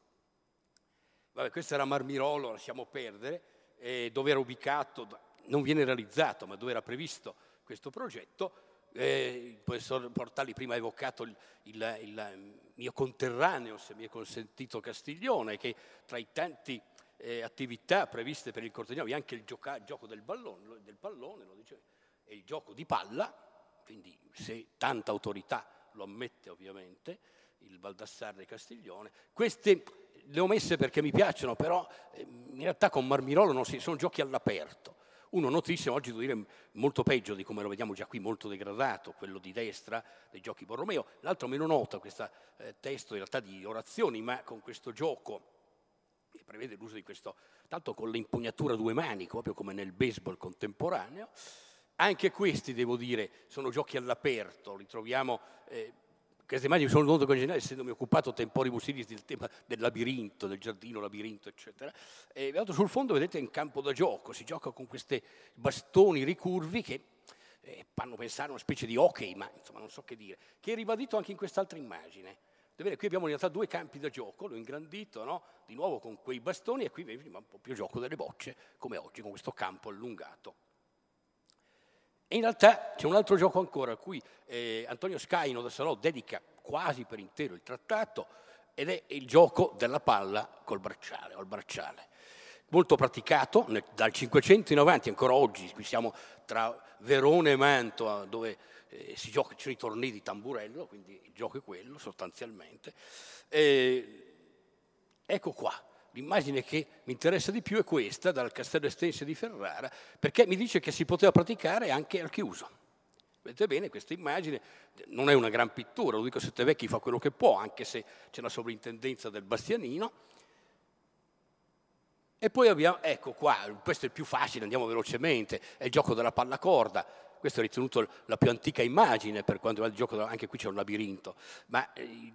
Speaker 4: Vabbè, questo era Marmirolo, lasciamo perdere eh, dove era ubicato, non viene realizzato, ma dove era previsto questo progetto. Eh, il professor Portali prima ha evocato il, il, il, mio conterraneo, se mi è consentito, Castiglione, che tra i tanti eh, attività previste per il Cortegnoli, anche il gioca- gioco del, ballone, del pallone, dicevo, e il gioco di palla, quindi se tanta autorità lo ammette ovviamente, il Baldassarre Castiglione, queste le ho messe perché mi piacciono, però ehm, in realtà con Marmirolo non si, sono giochi all'aperto. Uno notissimo, oggi devo dire molto peggio di come lo vediamo già qui, molto degradato, quello di destra dei giochi Borromeo, l'altro meno noto, questo eh, testo in realtà di orazioni, ma con questo gioco che prevede l'uso di questo, tanto con l'impugnatura a due mani, proprio come nel baseball contemporaneo. Anche questi, devo dire, sono giochi all'aperto, li troviamo eh, queste immagini sono molto generale, essendomi occupato temporibus del tema del labirinto, del giardino labirinto, eccetera. E vedete, sul fondo vedete in campo da gioco, si gioca con questi bastoni ricurvi che eh, fanno pensare a una specie di hockey, ma insomma non so che dire, che è ribadito anche in quest'altra immagine. Vedete, qui abbiamo in realtà due campi da gioco, l'ho ingrandito, no? di nuovo con quei bastoni e qui invece un po' più gioco delle bocce, come oggi, con questo campo allungato in realtà c'è un altro gioco ancora a cui eh, Antonio Scaino da Salò dedica quasi per intero il trattato ed è il gioco della palla col bracciale, o bracciale. Molto praticato nel, dal 500 in avanti, ancora oggi, qui siamo tra Verona e Mantua dove eh, si gioca, ci sono i tornei di tamburello, quindi il gioco è quello sostanzialmente. E, eh, ecco qua, l'immagine che mi interessa di più è questa, dal Castello Estense di Ferrara, perché mi dice che si poteva praticare anche al chiuso. Vedete bene questa immagine, non è una gran pittura, lo dico Settevecchi fa quello che può, anche se c'è la sovrintendenza del Bastianino. E poi abbiamo, ecco qua, questo è il più facile, andiamo velocemente, è il gioco della pallacorda questa è ritenuta la più antica immagine per quanto riguarda il gioco, anche qui c'è un labirinto, ma eh, eh,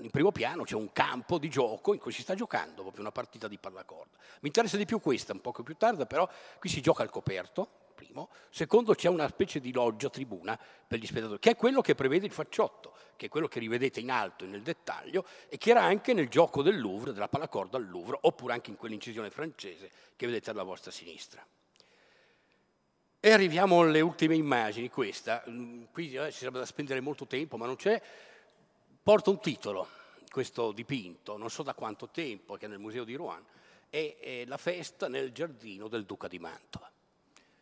Speaker 4: in primo piano c'è un campo di gioco in cui si sta giocando proprio una partita di pallacorda. Mi interessa di più questa, un poco più tarda, però qui si gioca al coperto, primo, secondo c'è una specie di loggia, tribuna per gli spettatori, che è quello che prevede il facciotto, che è quello che rivedete in alto e nel dettaglio e che era anche nel gioco del Louvre, della pallacorda al Louvre, oppure anche in quell'incisione francese che vedete alla vostra sinistra. E arriviamo alle ultime immagini, questa, mm, qui eh, ci sarebbe da spendere molto tempo, ma non c'è, porta un titolo, questo dipinto, non so da quanto tempo, che è nel museo di Rouen, è, la festa nel giardino del duca di Mantova.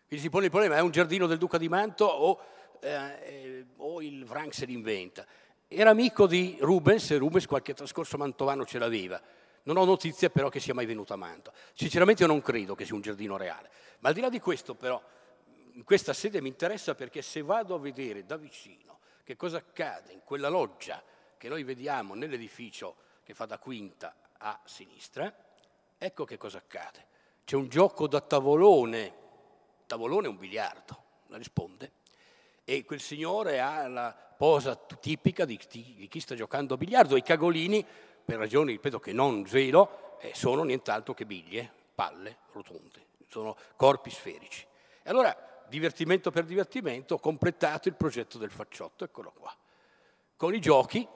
Speaker 4: Quindi si pone il problema, è un giardino del duca di Mantova o, eh, eh o il Frank se l'inventa? Era amico di Rubens e Rubens qualche trascorso mantovano ce l'aveva. Non ho notizie però che sia mai venuto a Mantova. Sinceramente io non credo che sia un giardino reale. Ma al di là di questo però in questa sede mi interessa perché se vado a vedere da vicino che cosa accade in quella loggia che noi vediamo nell'edificio che fa da quinta a sinistra, ecco che cosa accade. C'è un gioco da tavolone, tavolone è un biliardo, la risponde, e quel signore ha la posa tipica di, chi sta giocando a biliardo, i cagolini, per ragioni, ripeto, che non zelo, eh, sono nient'altro che biglie, palle rotonde, sono corpi sferici. E allora divertimento per divertimento, ho completato il progetto del facciotto, eccolo qua. Con i giochi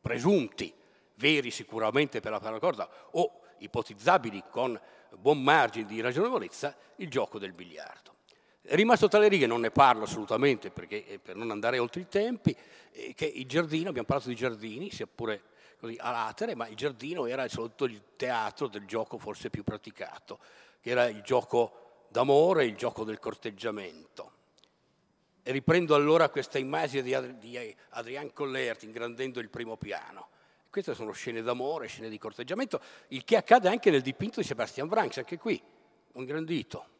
Speaker 4: presunti, veri sicuramente per la parola corda, o ipotizzabili con buon margine di ragionevolezza, il gioco del biliardo. È rimasto tra le righe, non ne parlo assolutamente perché, eh, per non andare oltre i tempi, eh, che il giardino, abbiamo parlato di giardini, sia pure così a latere, ma il giardino era sotto il teatro del gioco forse più praticato, che era il gioco d'amore, il gioco del corteggiamento. E riprendo allora questa immagine di, Adri- di Adrian Collert ingrandendo il primo piano. Queste sono scene d'amore, scene di corteggiamento, il che accade anche nel dipinto di Sebastian Branks, anche qui, un grandito.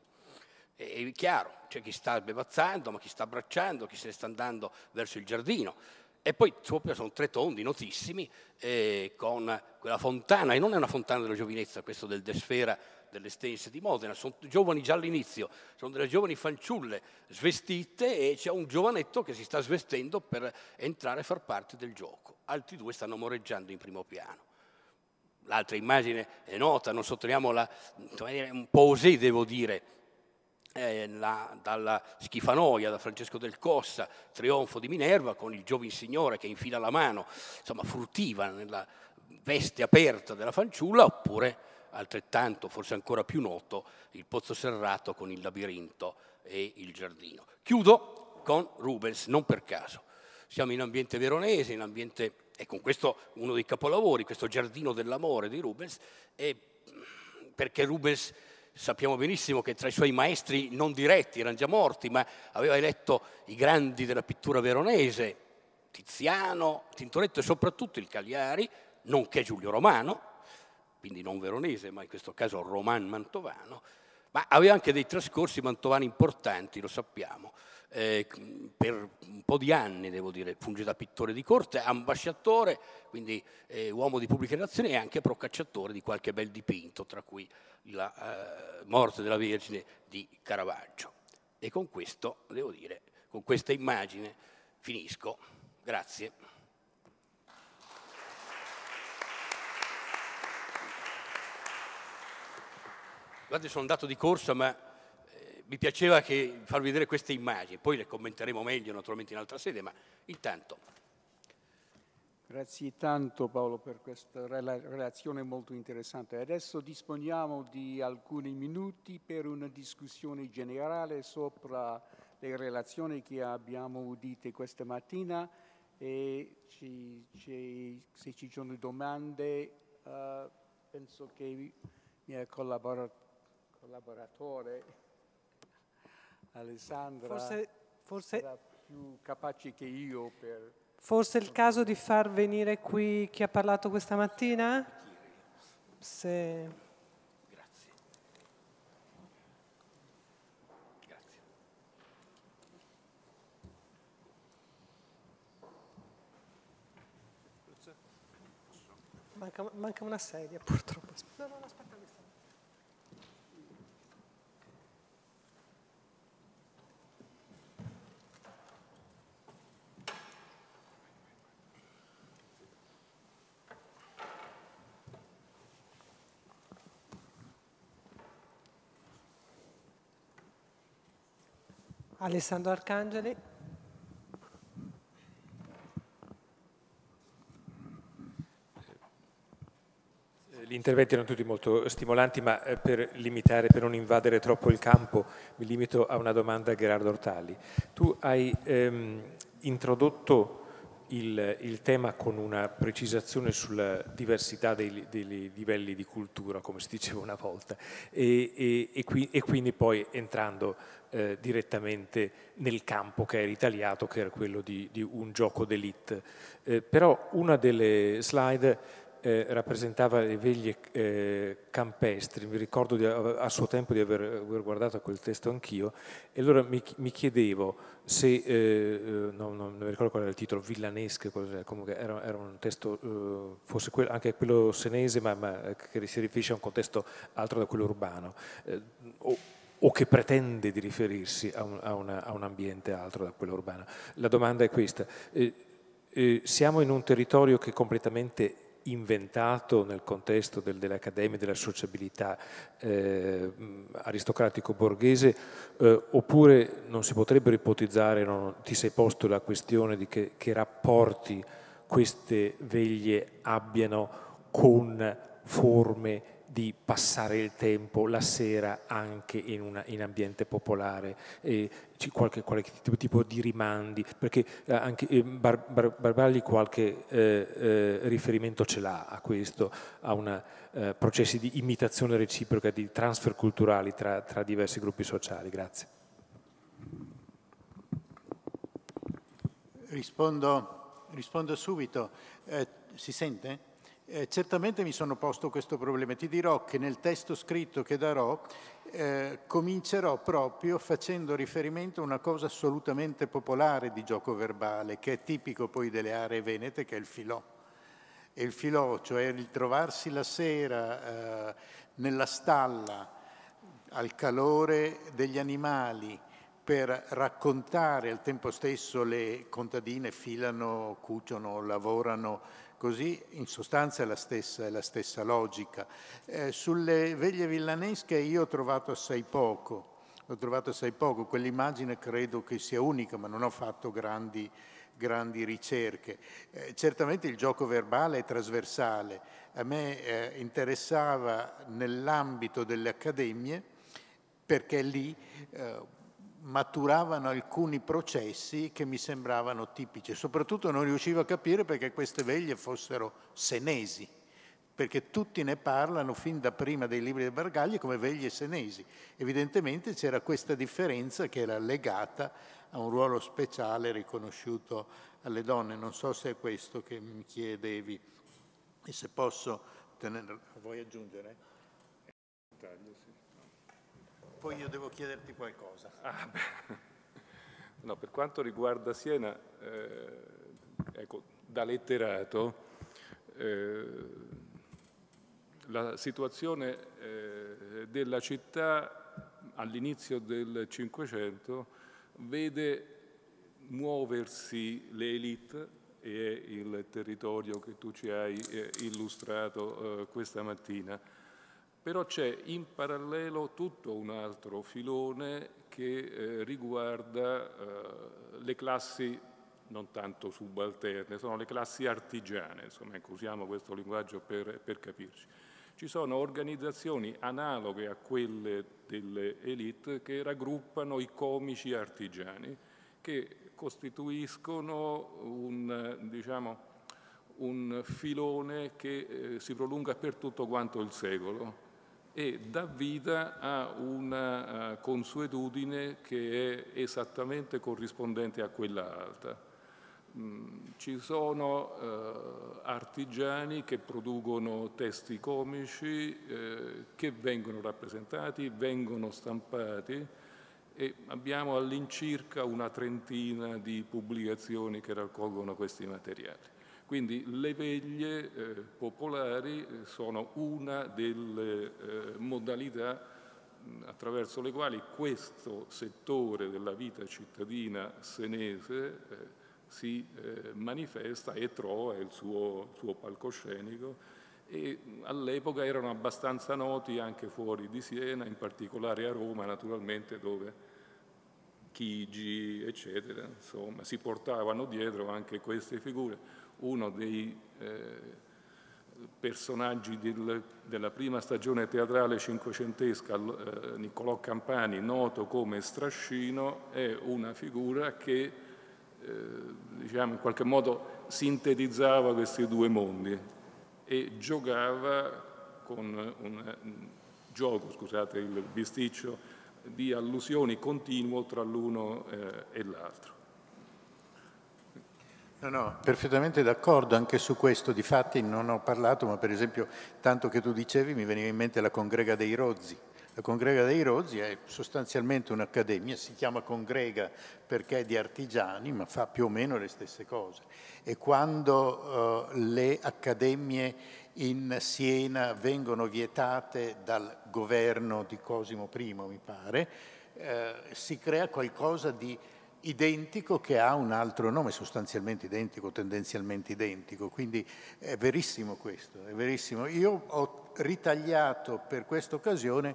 Speaker 4: È chiaro, c'è chi sta bevazzando, ma chi sta abbracciando, chi se ne sta andando verso il giardino. E poi sopra sono tre tondi notissimi eh, con quella fontana, e non è una fontana della giovinezza, questo del Desfera delle Stense di Modena, sono giovani già all'inizio, sono delle giovani fanciulle svestite e c'è un giovanetto che si sta svestendo per entrare a far parte del gioco. Altri due stanno moreggiando in primo piano. L'altra immagine è nota, non sottolineiamo la, un po' osè devo dire, la, dalla Schifanoia, da Francesco del Cossa, Trionfo di Minerva, con il giovin signore che infila la mano, insomma furtiva nella veste aperta della fanciulla, oppure altrettanto, forse ancora più noto, il Pozzo Serrato con il labirinto e il giardino. Chiudo con Rubens, non per caso. Siamo in ambiente veronese, in ambiente, e con questo uno dei capolavori, questo giardino dell'amore di Rubens, perché Rubens sappiamo benissimo che tra i suoi maestri non diretti, erano già morti, ma aveva eletto i grandi della pittura veronese, Tiziano, Tintoretto e soprattutto il Cagliari, nonché Giulio Romano, quindi non veronese, ma in questo caso roman-mantovano, ma aveva anche dei trascorsi mantovani importanti, lo sappiamo. Eh, per un po' di anni, devo dire, funge da pittore di corte, ambasciatore, quindi eh, uomo di pubbliche relazioni e anche procacciatore di qualche bel dipinto, tra cui la eh, morte della Vergine di Caravaggio. E con questo, devo dire, con questa immagine finisco. Grazie. Guardate, sono andato di corsa, ma eh, mi piaceva che, far vedere queste immagini, poi le commenteremo meglio naturalmente in altra sede, ma intanto.
Speaker 1: Grazie tanto Paolo per questa relazione molto interessante. Adesso disponiamo di alcuni minuti per una discussione generale sopra le relazioni che abbiamo udite questa mattina e ci, ci, se ci sono domande uh, penso che i miei collaboratori collaboratore Alessandra forse, forse era più capace che io per...
Speaker 2: Forse è il caso di far venire qui chi ha parlato questa mattina? Se... Grazie. Grazie. Manca, manca una sedia purtroppo. No, no, aspetta. Alessandro Arcangeli.
Speaker 5: Eh, gli interventi erano tutti molto stimolanti, ma eh, per limitare, per non invadere troppo il campo, mi limito a una domanda a Gerardo Ortali. Tu hai ehm, introdotto il, il, tema con una precisazione sulla diversità dei, dei, livelli di cultura, come si diceva una volta, e, e, e, qui, e quindi poi entrando eh, direttamente nel campo che era italiato, che era quello di, di un gioco d'elite. Eh, però una delle slide eh, rappresentava le veglie eh, campestri, mi ricordo di, a suo tempo di aver, aver guardato quel testo anch'io, e allora mi, mi chiedevo se, eh, eh, no, no, non mi ricordo qual era il titolo, villanesche, comunque era, era, un testo, eh, forse quel, anche quello senese, ma, ma, eh, che si riferisce a un contesto altro da quello urbano. O, o che pretende di riferirsi a un, a una, a un ambiente altro da quello urbano. La domanda è questa, siamo in un territorio che completamente inventato nel contesto del, delle della sociabilità eh, aristocratico-borghese, eh, oppure non si potrebbero ipotizzare, non, ti sei posto la questione di che, che rapporti queste veglie abbiano con forme di passare il tempo la sera anche in, una, in ambiente popolare, eh, qualche, qualche tipo, tipo, di rimandi, perché eh, anche eh, Bar, Bar, Barbagli qualche eh, eh, riferimento ce l'ha a questo, a una, processi di imitazione reciproca, di transfer culturali tra, tra diversi gruppi sociali. Grazie.
Speaker 6: Rispondo, rispondo subito. si sente? Eh, certamente mi sono posto questo problema. Ti dirò che nel testo scritto che darò eh, comincerò proprio facendo riferimento a una cosa assolutamente popolare di gioco verbale, che è tipico poi delle aree venete, che è il filò. E il filò, cioè il trovarsi la sera eh, nella stalla al calore degli animali per raccontare al tempo stesso le contadine filano, cuciono, lavorano Così in sostanza è la stessa, è la stessa logica. Eh, sulle veglie villanesche io ho trovato assai poco, ho trovato assai poco, quell'immagine credo che sia unica, ma non ho fatto grandi, grandi ricerche. Eh, certamente il gioco verbale è trasversale, a me eh, interessava nell'ambito delle accademie perché lì eh, maturavano alcuni processi che mi sembravano tipici. Soprattutto non riuscivo a capire perché queste veglie fossero senesi, perché tutti ne parlano fin da prima dei libri di Bargagli come veglie senesi. Evidentemente c'era questa differenza che era legata a un ruolo speciale riconosciuto alle donne. Non so se è questo che mi chiedevi e se posso tenere... Vuoi aggiungere? Poi io devo chiederti qualcosa. Ah,
Speaker 7: no, per quanto riguarda Siena, eh, ecco, da letterato, eh, la situazione eh, della città all'inizio del Cinquecento vede muoversi le elite e il territorio che tu ci hai eh, illustrato eh, questa mattina però c'è in parallelo tutto un altro filone che eh, riguarda eh, le classi non tanto subalterne, sono le classi artigiane, insomma, ecco, usiamo questo linguaggio per, per capirci. Ci sono organizzazioni analoghe a quelle delle elite che raggruppano i comici artigiani, che costituiscono un, diciamo, un filone che eh, si prolunga per tutto quanto il secolo e dà vita a una eh, consuetudine che è esattamente corrispondente a quella alta. Mm, ci sono eh, artigiani che producono testi comici eh, che vengono rappresentati, vengono stampati e abbiamo all'incirca una trentina di pubblicazioni che raccolgono questi materiali. Quindi le veglie eh, popolari eh, sono una delle eh, modalità attraverso le quali questo settore della vita cittadina senese eh, si eh, manifesta e trova il suo, suo palcoscenico e all'epoca erano abbastanza noti anche fuori di Siena, in particolare a Roma naturalmente dove Chigi, eccetera, insomma, si portavano dietro anche queste figure uno dei eh, personaggi del, della prima stagione teatrale cinquecentesca, eh, Niccolò Campani, noto come Strascino, è una figura che eh, diciamo, in qualche modo sintetizzava questi due mondi e giocava con un mm, gioco, scusate il bisticcio, di allusioni continuo tra l'uno eh, e l'altro. No, no,
Speaker 6: perfettamente d'accordo anche su questo. di fatti non ho parlato, ma per esempio, tanto che tu dicevi, mi veniva in mente la Congrega dei Rozzi. La Congrega dei Rozzi è sostanzialmente un'accademia, si chiama Congrega perché è di artigiani, ma fa più o meno le stesse cose. E quando eh, le accademie in Siena vengono vietate dal governo di Cosimo I, mi pare, eh, si crea qualcosa di identico che ha un altro nome, sostanzialmente identico, tendenzialmente identico, quindi è verissimo questo, è verissimo. Io ho ritagliato per questa occasione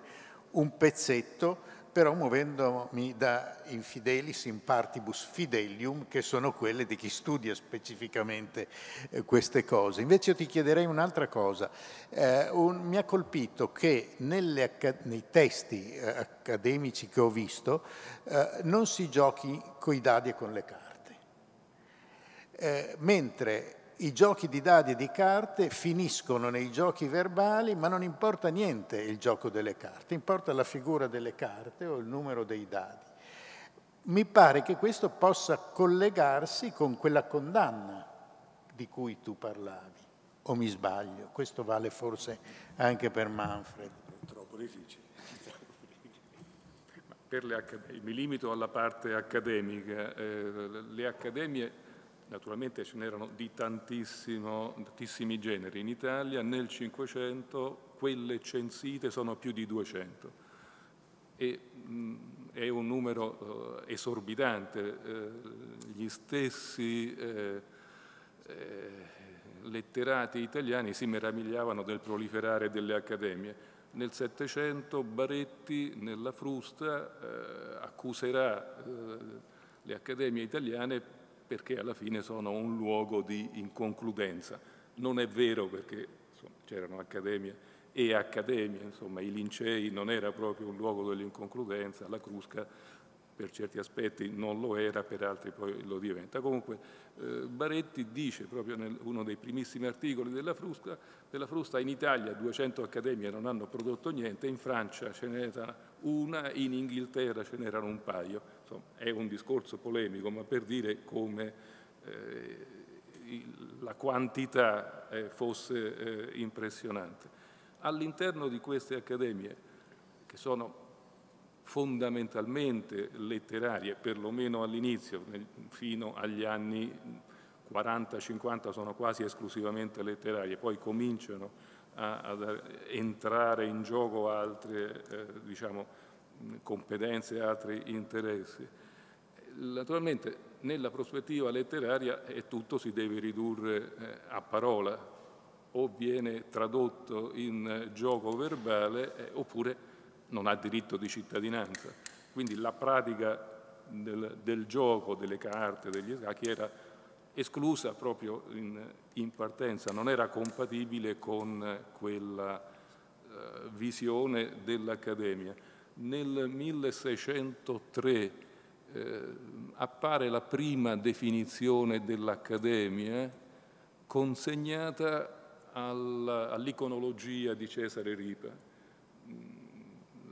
Speaker 6: un pezzetto però muovendomi da infidelis in partibus fidelium, che sono quelle di chi studia specificamente eh, queste cose. Invece io ti chiederei un'altra cosa. Eh, un, mi ha colpito che nelle, nei testi eh, accademici che ho visto eh, non si giochi coi dadi e con le carte, eh, mentre i giochi di dadi e di carte finiscono nei giochi verbali, ma non importa niente il gioco delle carte, importa la figura delle carte o il numero dei dadi. Mi pare che questo possa collegarsi con quella condanna di cui tu parlavi, o mi sbaglio, questo vale forse anche per Manfred. È
Speaker 7: troppo difficile. mi limito alla parte accademica. Eh, le accademie naturalmente ce n'erano di tantissimi generi in Italia, nel 500 quelle censite sono più di 200 e mh, mm, è un numero eh, esorbitante, eh, gli stessi eh, eh, letterati italiani si meravigliavano del proliferare delle accademie. Nel Settecento Baretti nella frusta eh, accuserà eh, le accademie italiane perché alla fine sono un luogo di inconcludenza. Non è vero perché c'erano accademie e accademie, insomma i lincei non era proprio un luogo dell'inconcludenza, la Crusca per certi aspetti non lo era, per altri poi lo diventa. Comunque eh, Baretti dice proprio in uno dei primissimi articoli della Frusta, della Frusta, in Italia 200 accademie non hanno prodotto niente, in Francia ce n'era una, in Inghilterra ce n'erano un paio insomma, esatto, è un discorso polemico, ma per dire come eh, la quantità eh, fosse eh, impressionante. All'interno di queste accademie, che sono fondamentalmente letterarie, perlomeno all'inizio, fino agli anni 40-50 sono quasi esclusivamente letterarie, poi cominciano a, ad entrare in gioco altre eh, diciamo, competenze e altri interessi. Naturalmente nella prospettiva letteraria è tutto si deve ridurre eh, a parola, o viene tradotto in gioco verbale eh, oppure non ha diritto di cittadinanza. Quindi la pratica del, del gioco, delle carte, degli scacchi era esclusa proprio in, in, partenza, non era compatibile con quella eh, visione dell'Accademia nel 1603 eh, appare la prima definizione dell'Accademia consegnata all'iconologia di Cesare Ripa. Mm,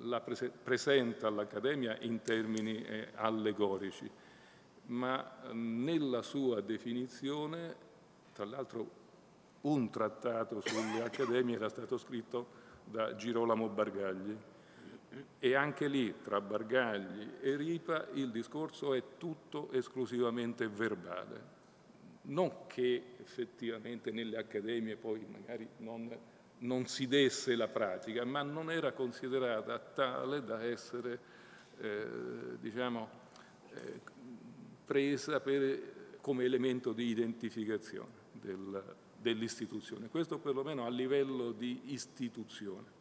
Speaker 7: la prese presenta all'Accademia in termini eh, allegorici, ma mm, nella sua definizione, tra l'altro un trattato sulle accademie era stato scritto da Girolamo Bargagli, e anche lì, tra Bargagli e Ripa, il discorso è tutto esclusivamente verbale. Non che effettivamente nelle accademie poi magari non, non si desse la pratica, ma non era considerata tale da essere, eh, diciamo, eh, presa per, come elemento di identificazione del, dell'istituzione. Questo perlomeno a livello di istituzione.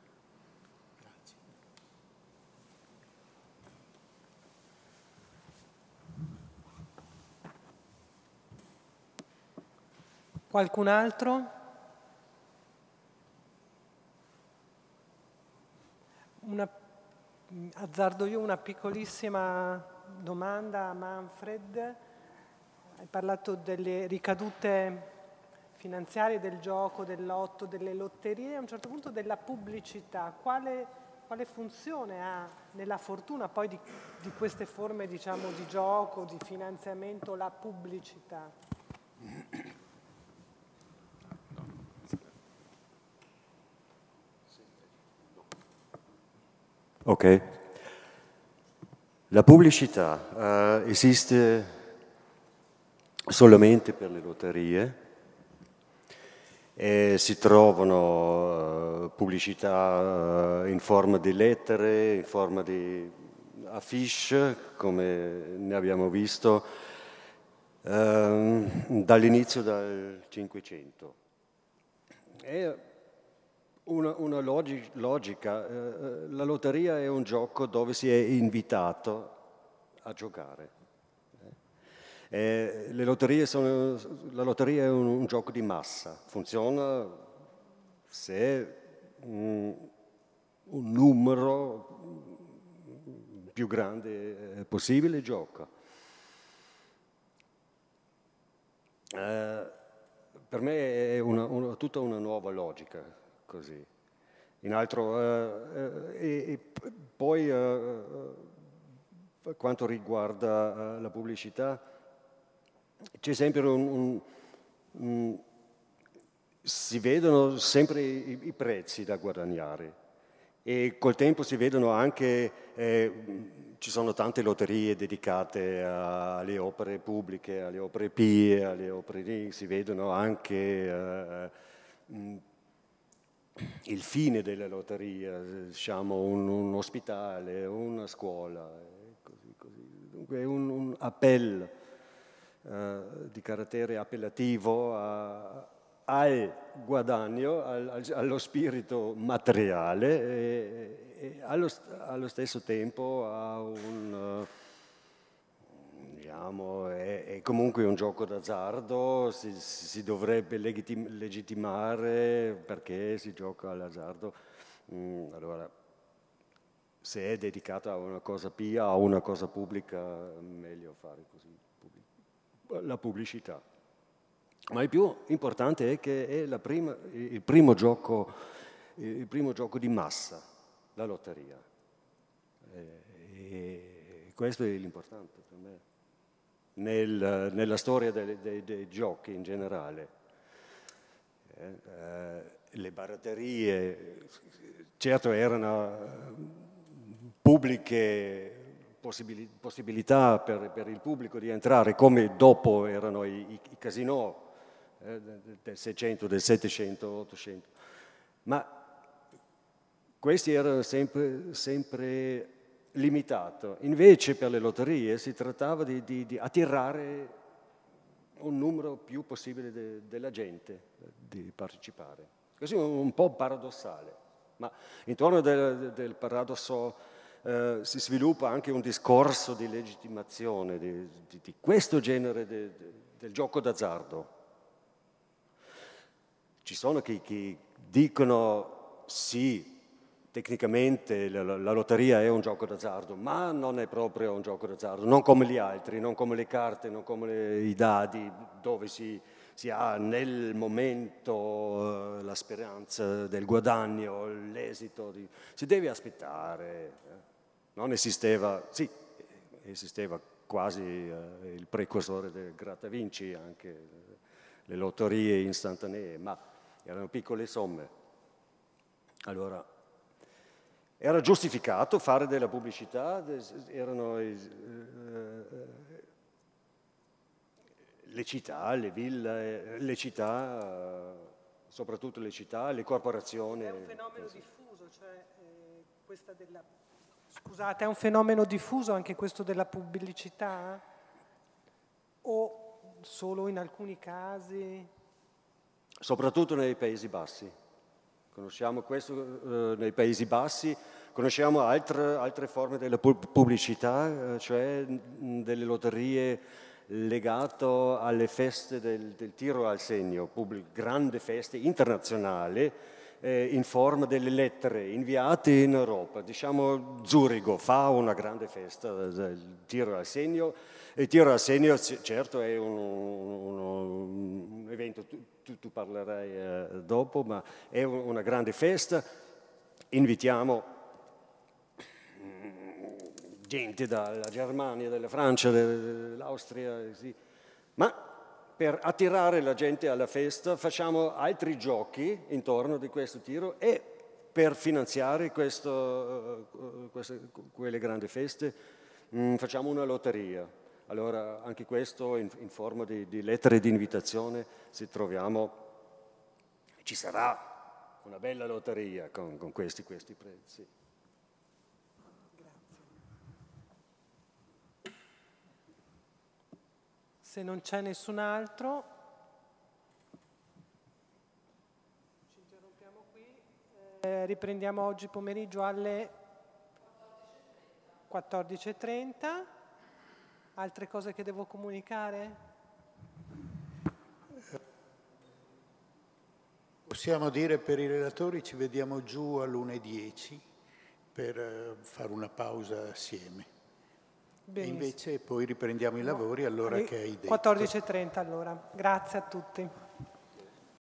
Speaker 2: Qualcun altro? Una, azzardo io una piccolissima domanda a Manfred. Hai parlato delle ricadute finanziarie del gioco, del lotto, delle lotterie, a un certo punto della pubblicità. Quale, quale funzione ha nella fortuna poi di, di queste forme diciamo, di gioco, di finanziamento, la pubblicità?
Speaker 8: Ok. La pubblicità eh, esiste solamente per le lotterie e si trovano eh, pubblicità eh, in forma di lettere, in forma di affiche, come ne abbiamo visto, ehm, dall'inizio del Cinquecento una, una logi- logica. Eh, eh, la lotteria è un gioco dove si è invitato a giocare. Eh, eh sono, la lotteria è un, un, gioco di massa, funziona se un, un numero più grande possibile gioca. Eh, per me è una, una, tutta una nuova logica così. In altro, eh, eh e, e, poi per eh, eh, quanto riguarda la pubblicità, c'è sempre un, un, un si vedono sempre i, i, prezzi da guadagnare e col tempo si vedono anche, eh, ci sono tante lotterie dedicate a, alle opere pubbliche, alle opere pie, alle opere lì, si vedono anche eh, il fine della lotteria, diciamo un, un ospitale, una scuola, così, così. Dunque è un, un appello eh, di carattere appellativo a, al guadagno, al, allo spirito materiale e, e allo, allo, stesso tempo a un... Uh, diciamo, è, è comunque un gioco d'azzardo, si, si, dovrebbe legitim- legittimare perché si gioca all'azzardo. Mm, allora, se è dedicata a una cosa pia, a una cosa pubblica, meglio fare così. La pubblicità. Ma il più importante è che è prima, il, primo gioco, il, primo gioco, di massa, la lotteria. Eh, e questo è l'importante per me nel, nella storia dei, dei, dei, giochi in generale. Eh, eh, le baratterie, certo erano eh, pubbliche possibili, possibilità per, per, il pubblico di entrare, come dopo erano i, i, i casinò eh, del 600, del 700, 800, ma questi erano sempre, sempre limitato. Invece per le lotterie si trattava di, di, di attirare un numero più possibile de, della gente eh, di partecipare. Così un po' paradossale, ma intorno del, del paradosso eh, si sviluppa anche un discorso di legittimazione di, di questo genere de, de, del gioco d'azzardo. Ci sono chi, chi dicono sì, tecnicamente la, la, lotteria è un gioco d'azzardo, ma non è proprio un gioco d'azzardo, non come gli altri, non come le carte, non come le, i dadi, dove si, si, ha nel momento eh, la speranza del guadagno, l'esito, di, si deve aspettare. Eh. Non esisteva, sì, esisteva quasi eh, il precursore del Gratta Vinci, anche le lotterie istantanee, ma erano piccole somme. Allora, era giustificato fare della pubblicità, erano eh, eh, le città, le ville, le città, soprattutto le città, le corporazioni. È un
Speaker 2: fenomeno diffuso, cioè eh, questa della...
Speaker 8: Scusate, è un fenomeno
Speaker 2: diffuso anche questo della pubblicità? O solo in alcuni casi?
Speaker 8: Soprattutto nei Paesi Bassi. Conosciamo questo eh, nei Paesi Bassi, conosciamo altre, altre forme della pubblicità, eh, cioè delle lotterie legate alle feste del, del tiro al segno, pubblic- grandi feste internazionali eh, in forma delle lettere inviate in Europa. Diciamo Zurigo fa una grande festa del tiro al segno, il tiro a senior certo è un, un, un evento, tu, tu parlerai eh, dopo, ma è una grande festa. Invitiamo
Speaker 5: mm,
Speaker 8: gente dalla Germania, dalla Francia, dall'Austria, sì. ma per attirare la gente alla festa facciamo altri giochi intorno di questo tiro e per finanziare questo, eh, eh, queste, quelle grandi feste mm, facciamo una lotteria. Allora anche questo in, in forma di, di, lettere di invitazione, se troviamo, ci sarà una bella lotteria con, con questi, questi prezzi. Grazie.
Speaker 2: Se non c'è nessun altro, Eh, riprendiamo oggi pomeriggio alle 14.30. Altre cose che devo comunicare?
Speaker 6: Possiamo dire per i relatori ci vediamo giù alle all'1.10 per eh, fare una pausa assieme.
Speaker 2: Benissimo. Invece
Speaker 6: poi riprendiamo i lavori allora che hai detto. 14.30
Speaker 2: allora. Grazie a tutti.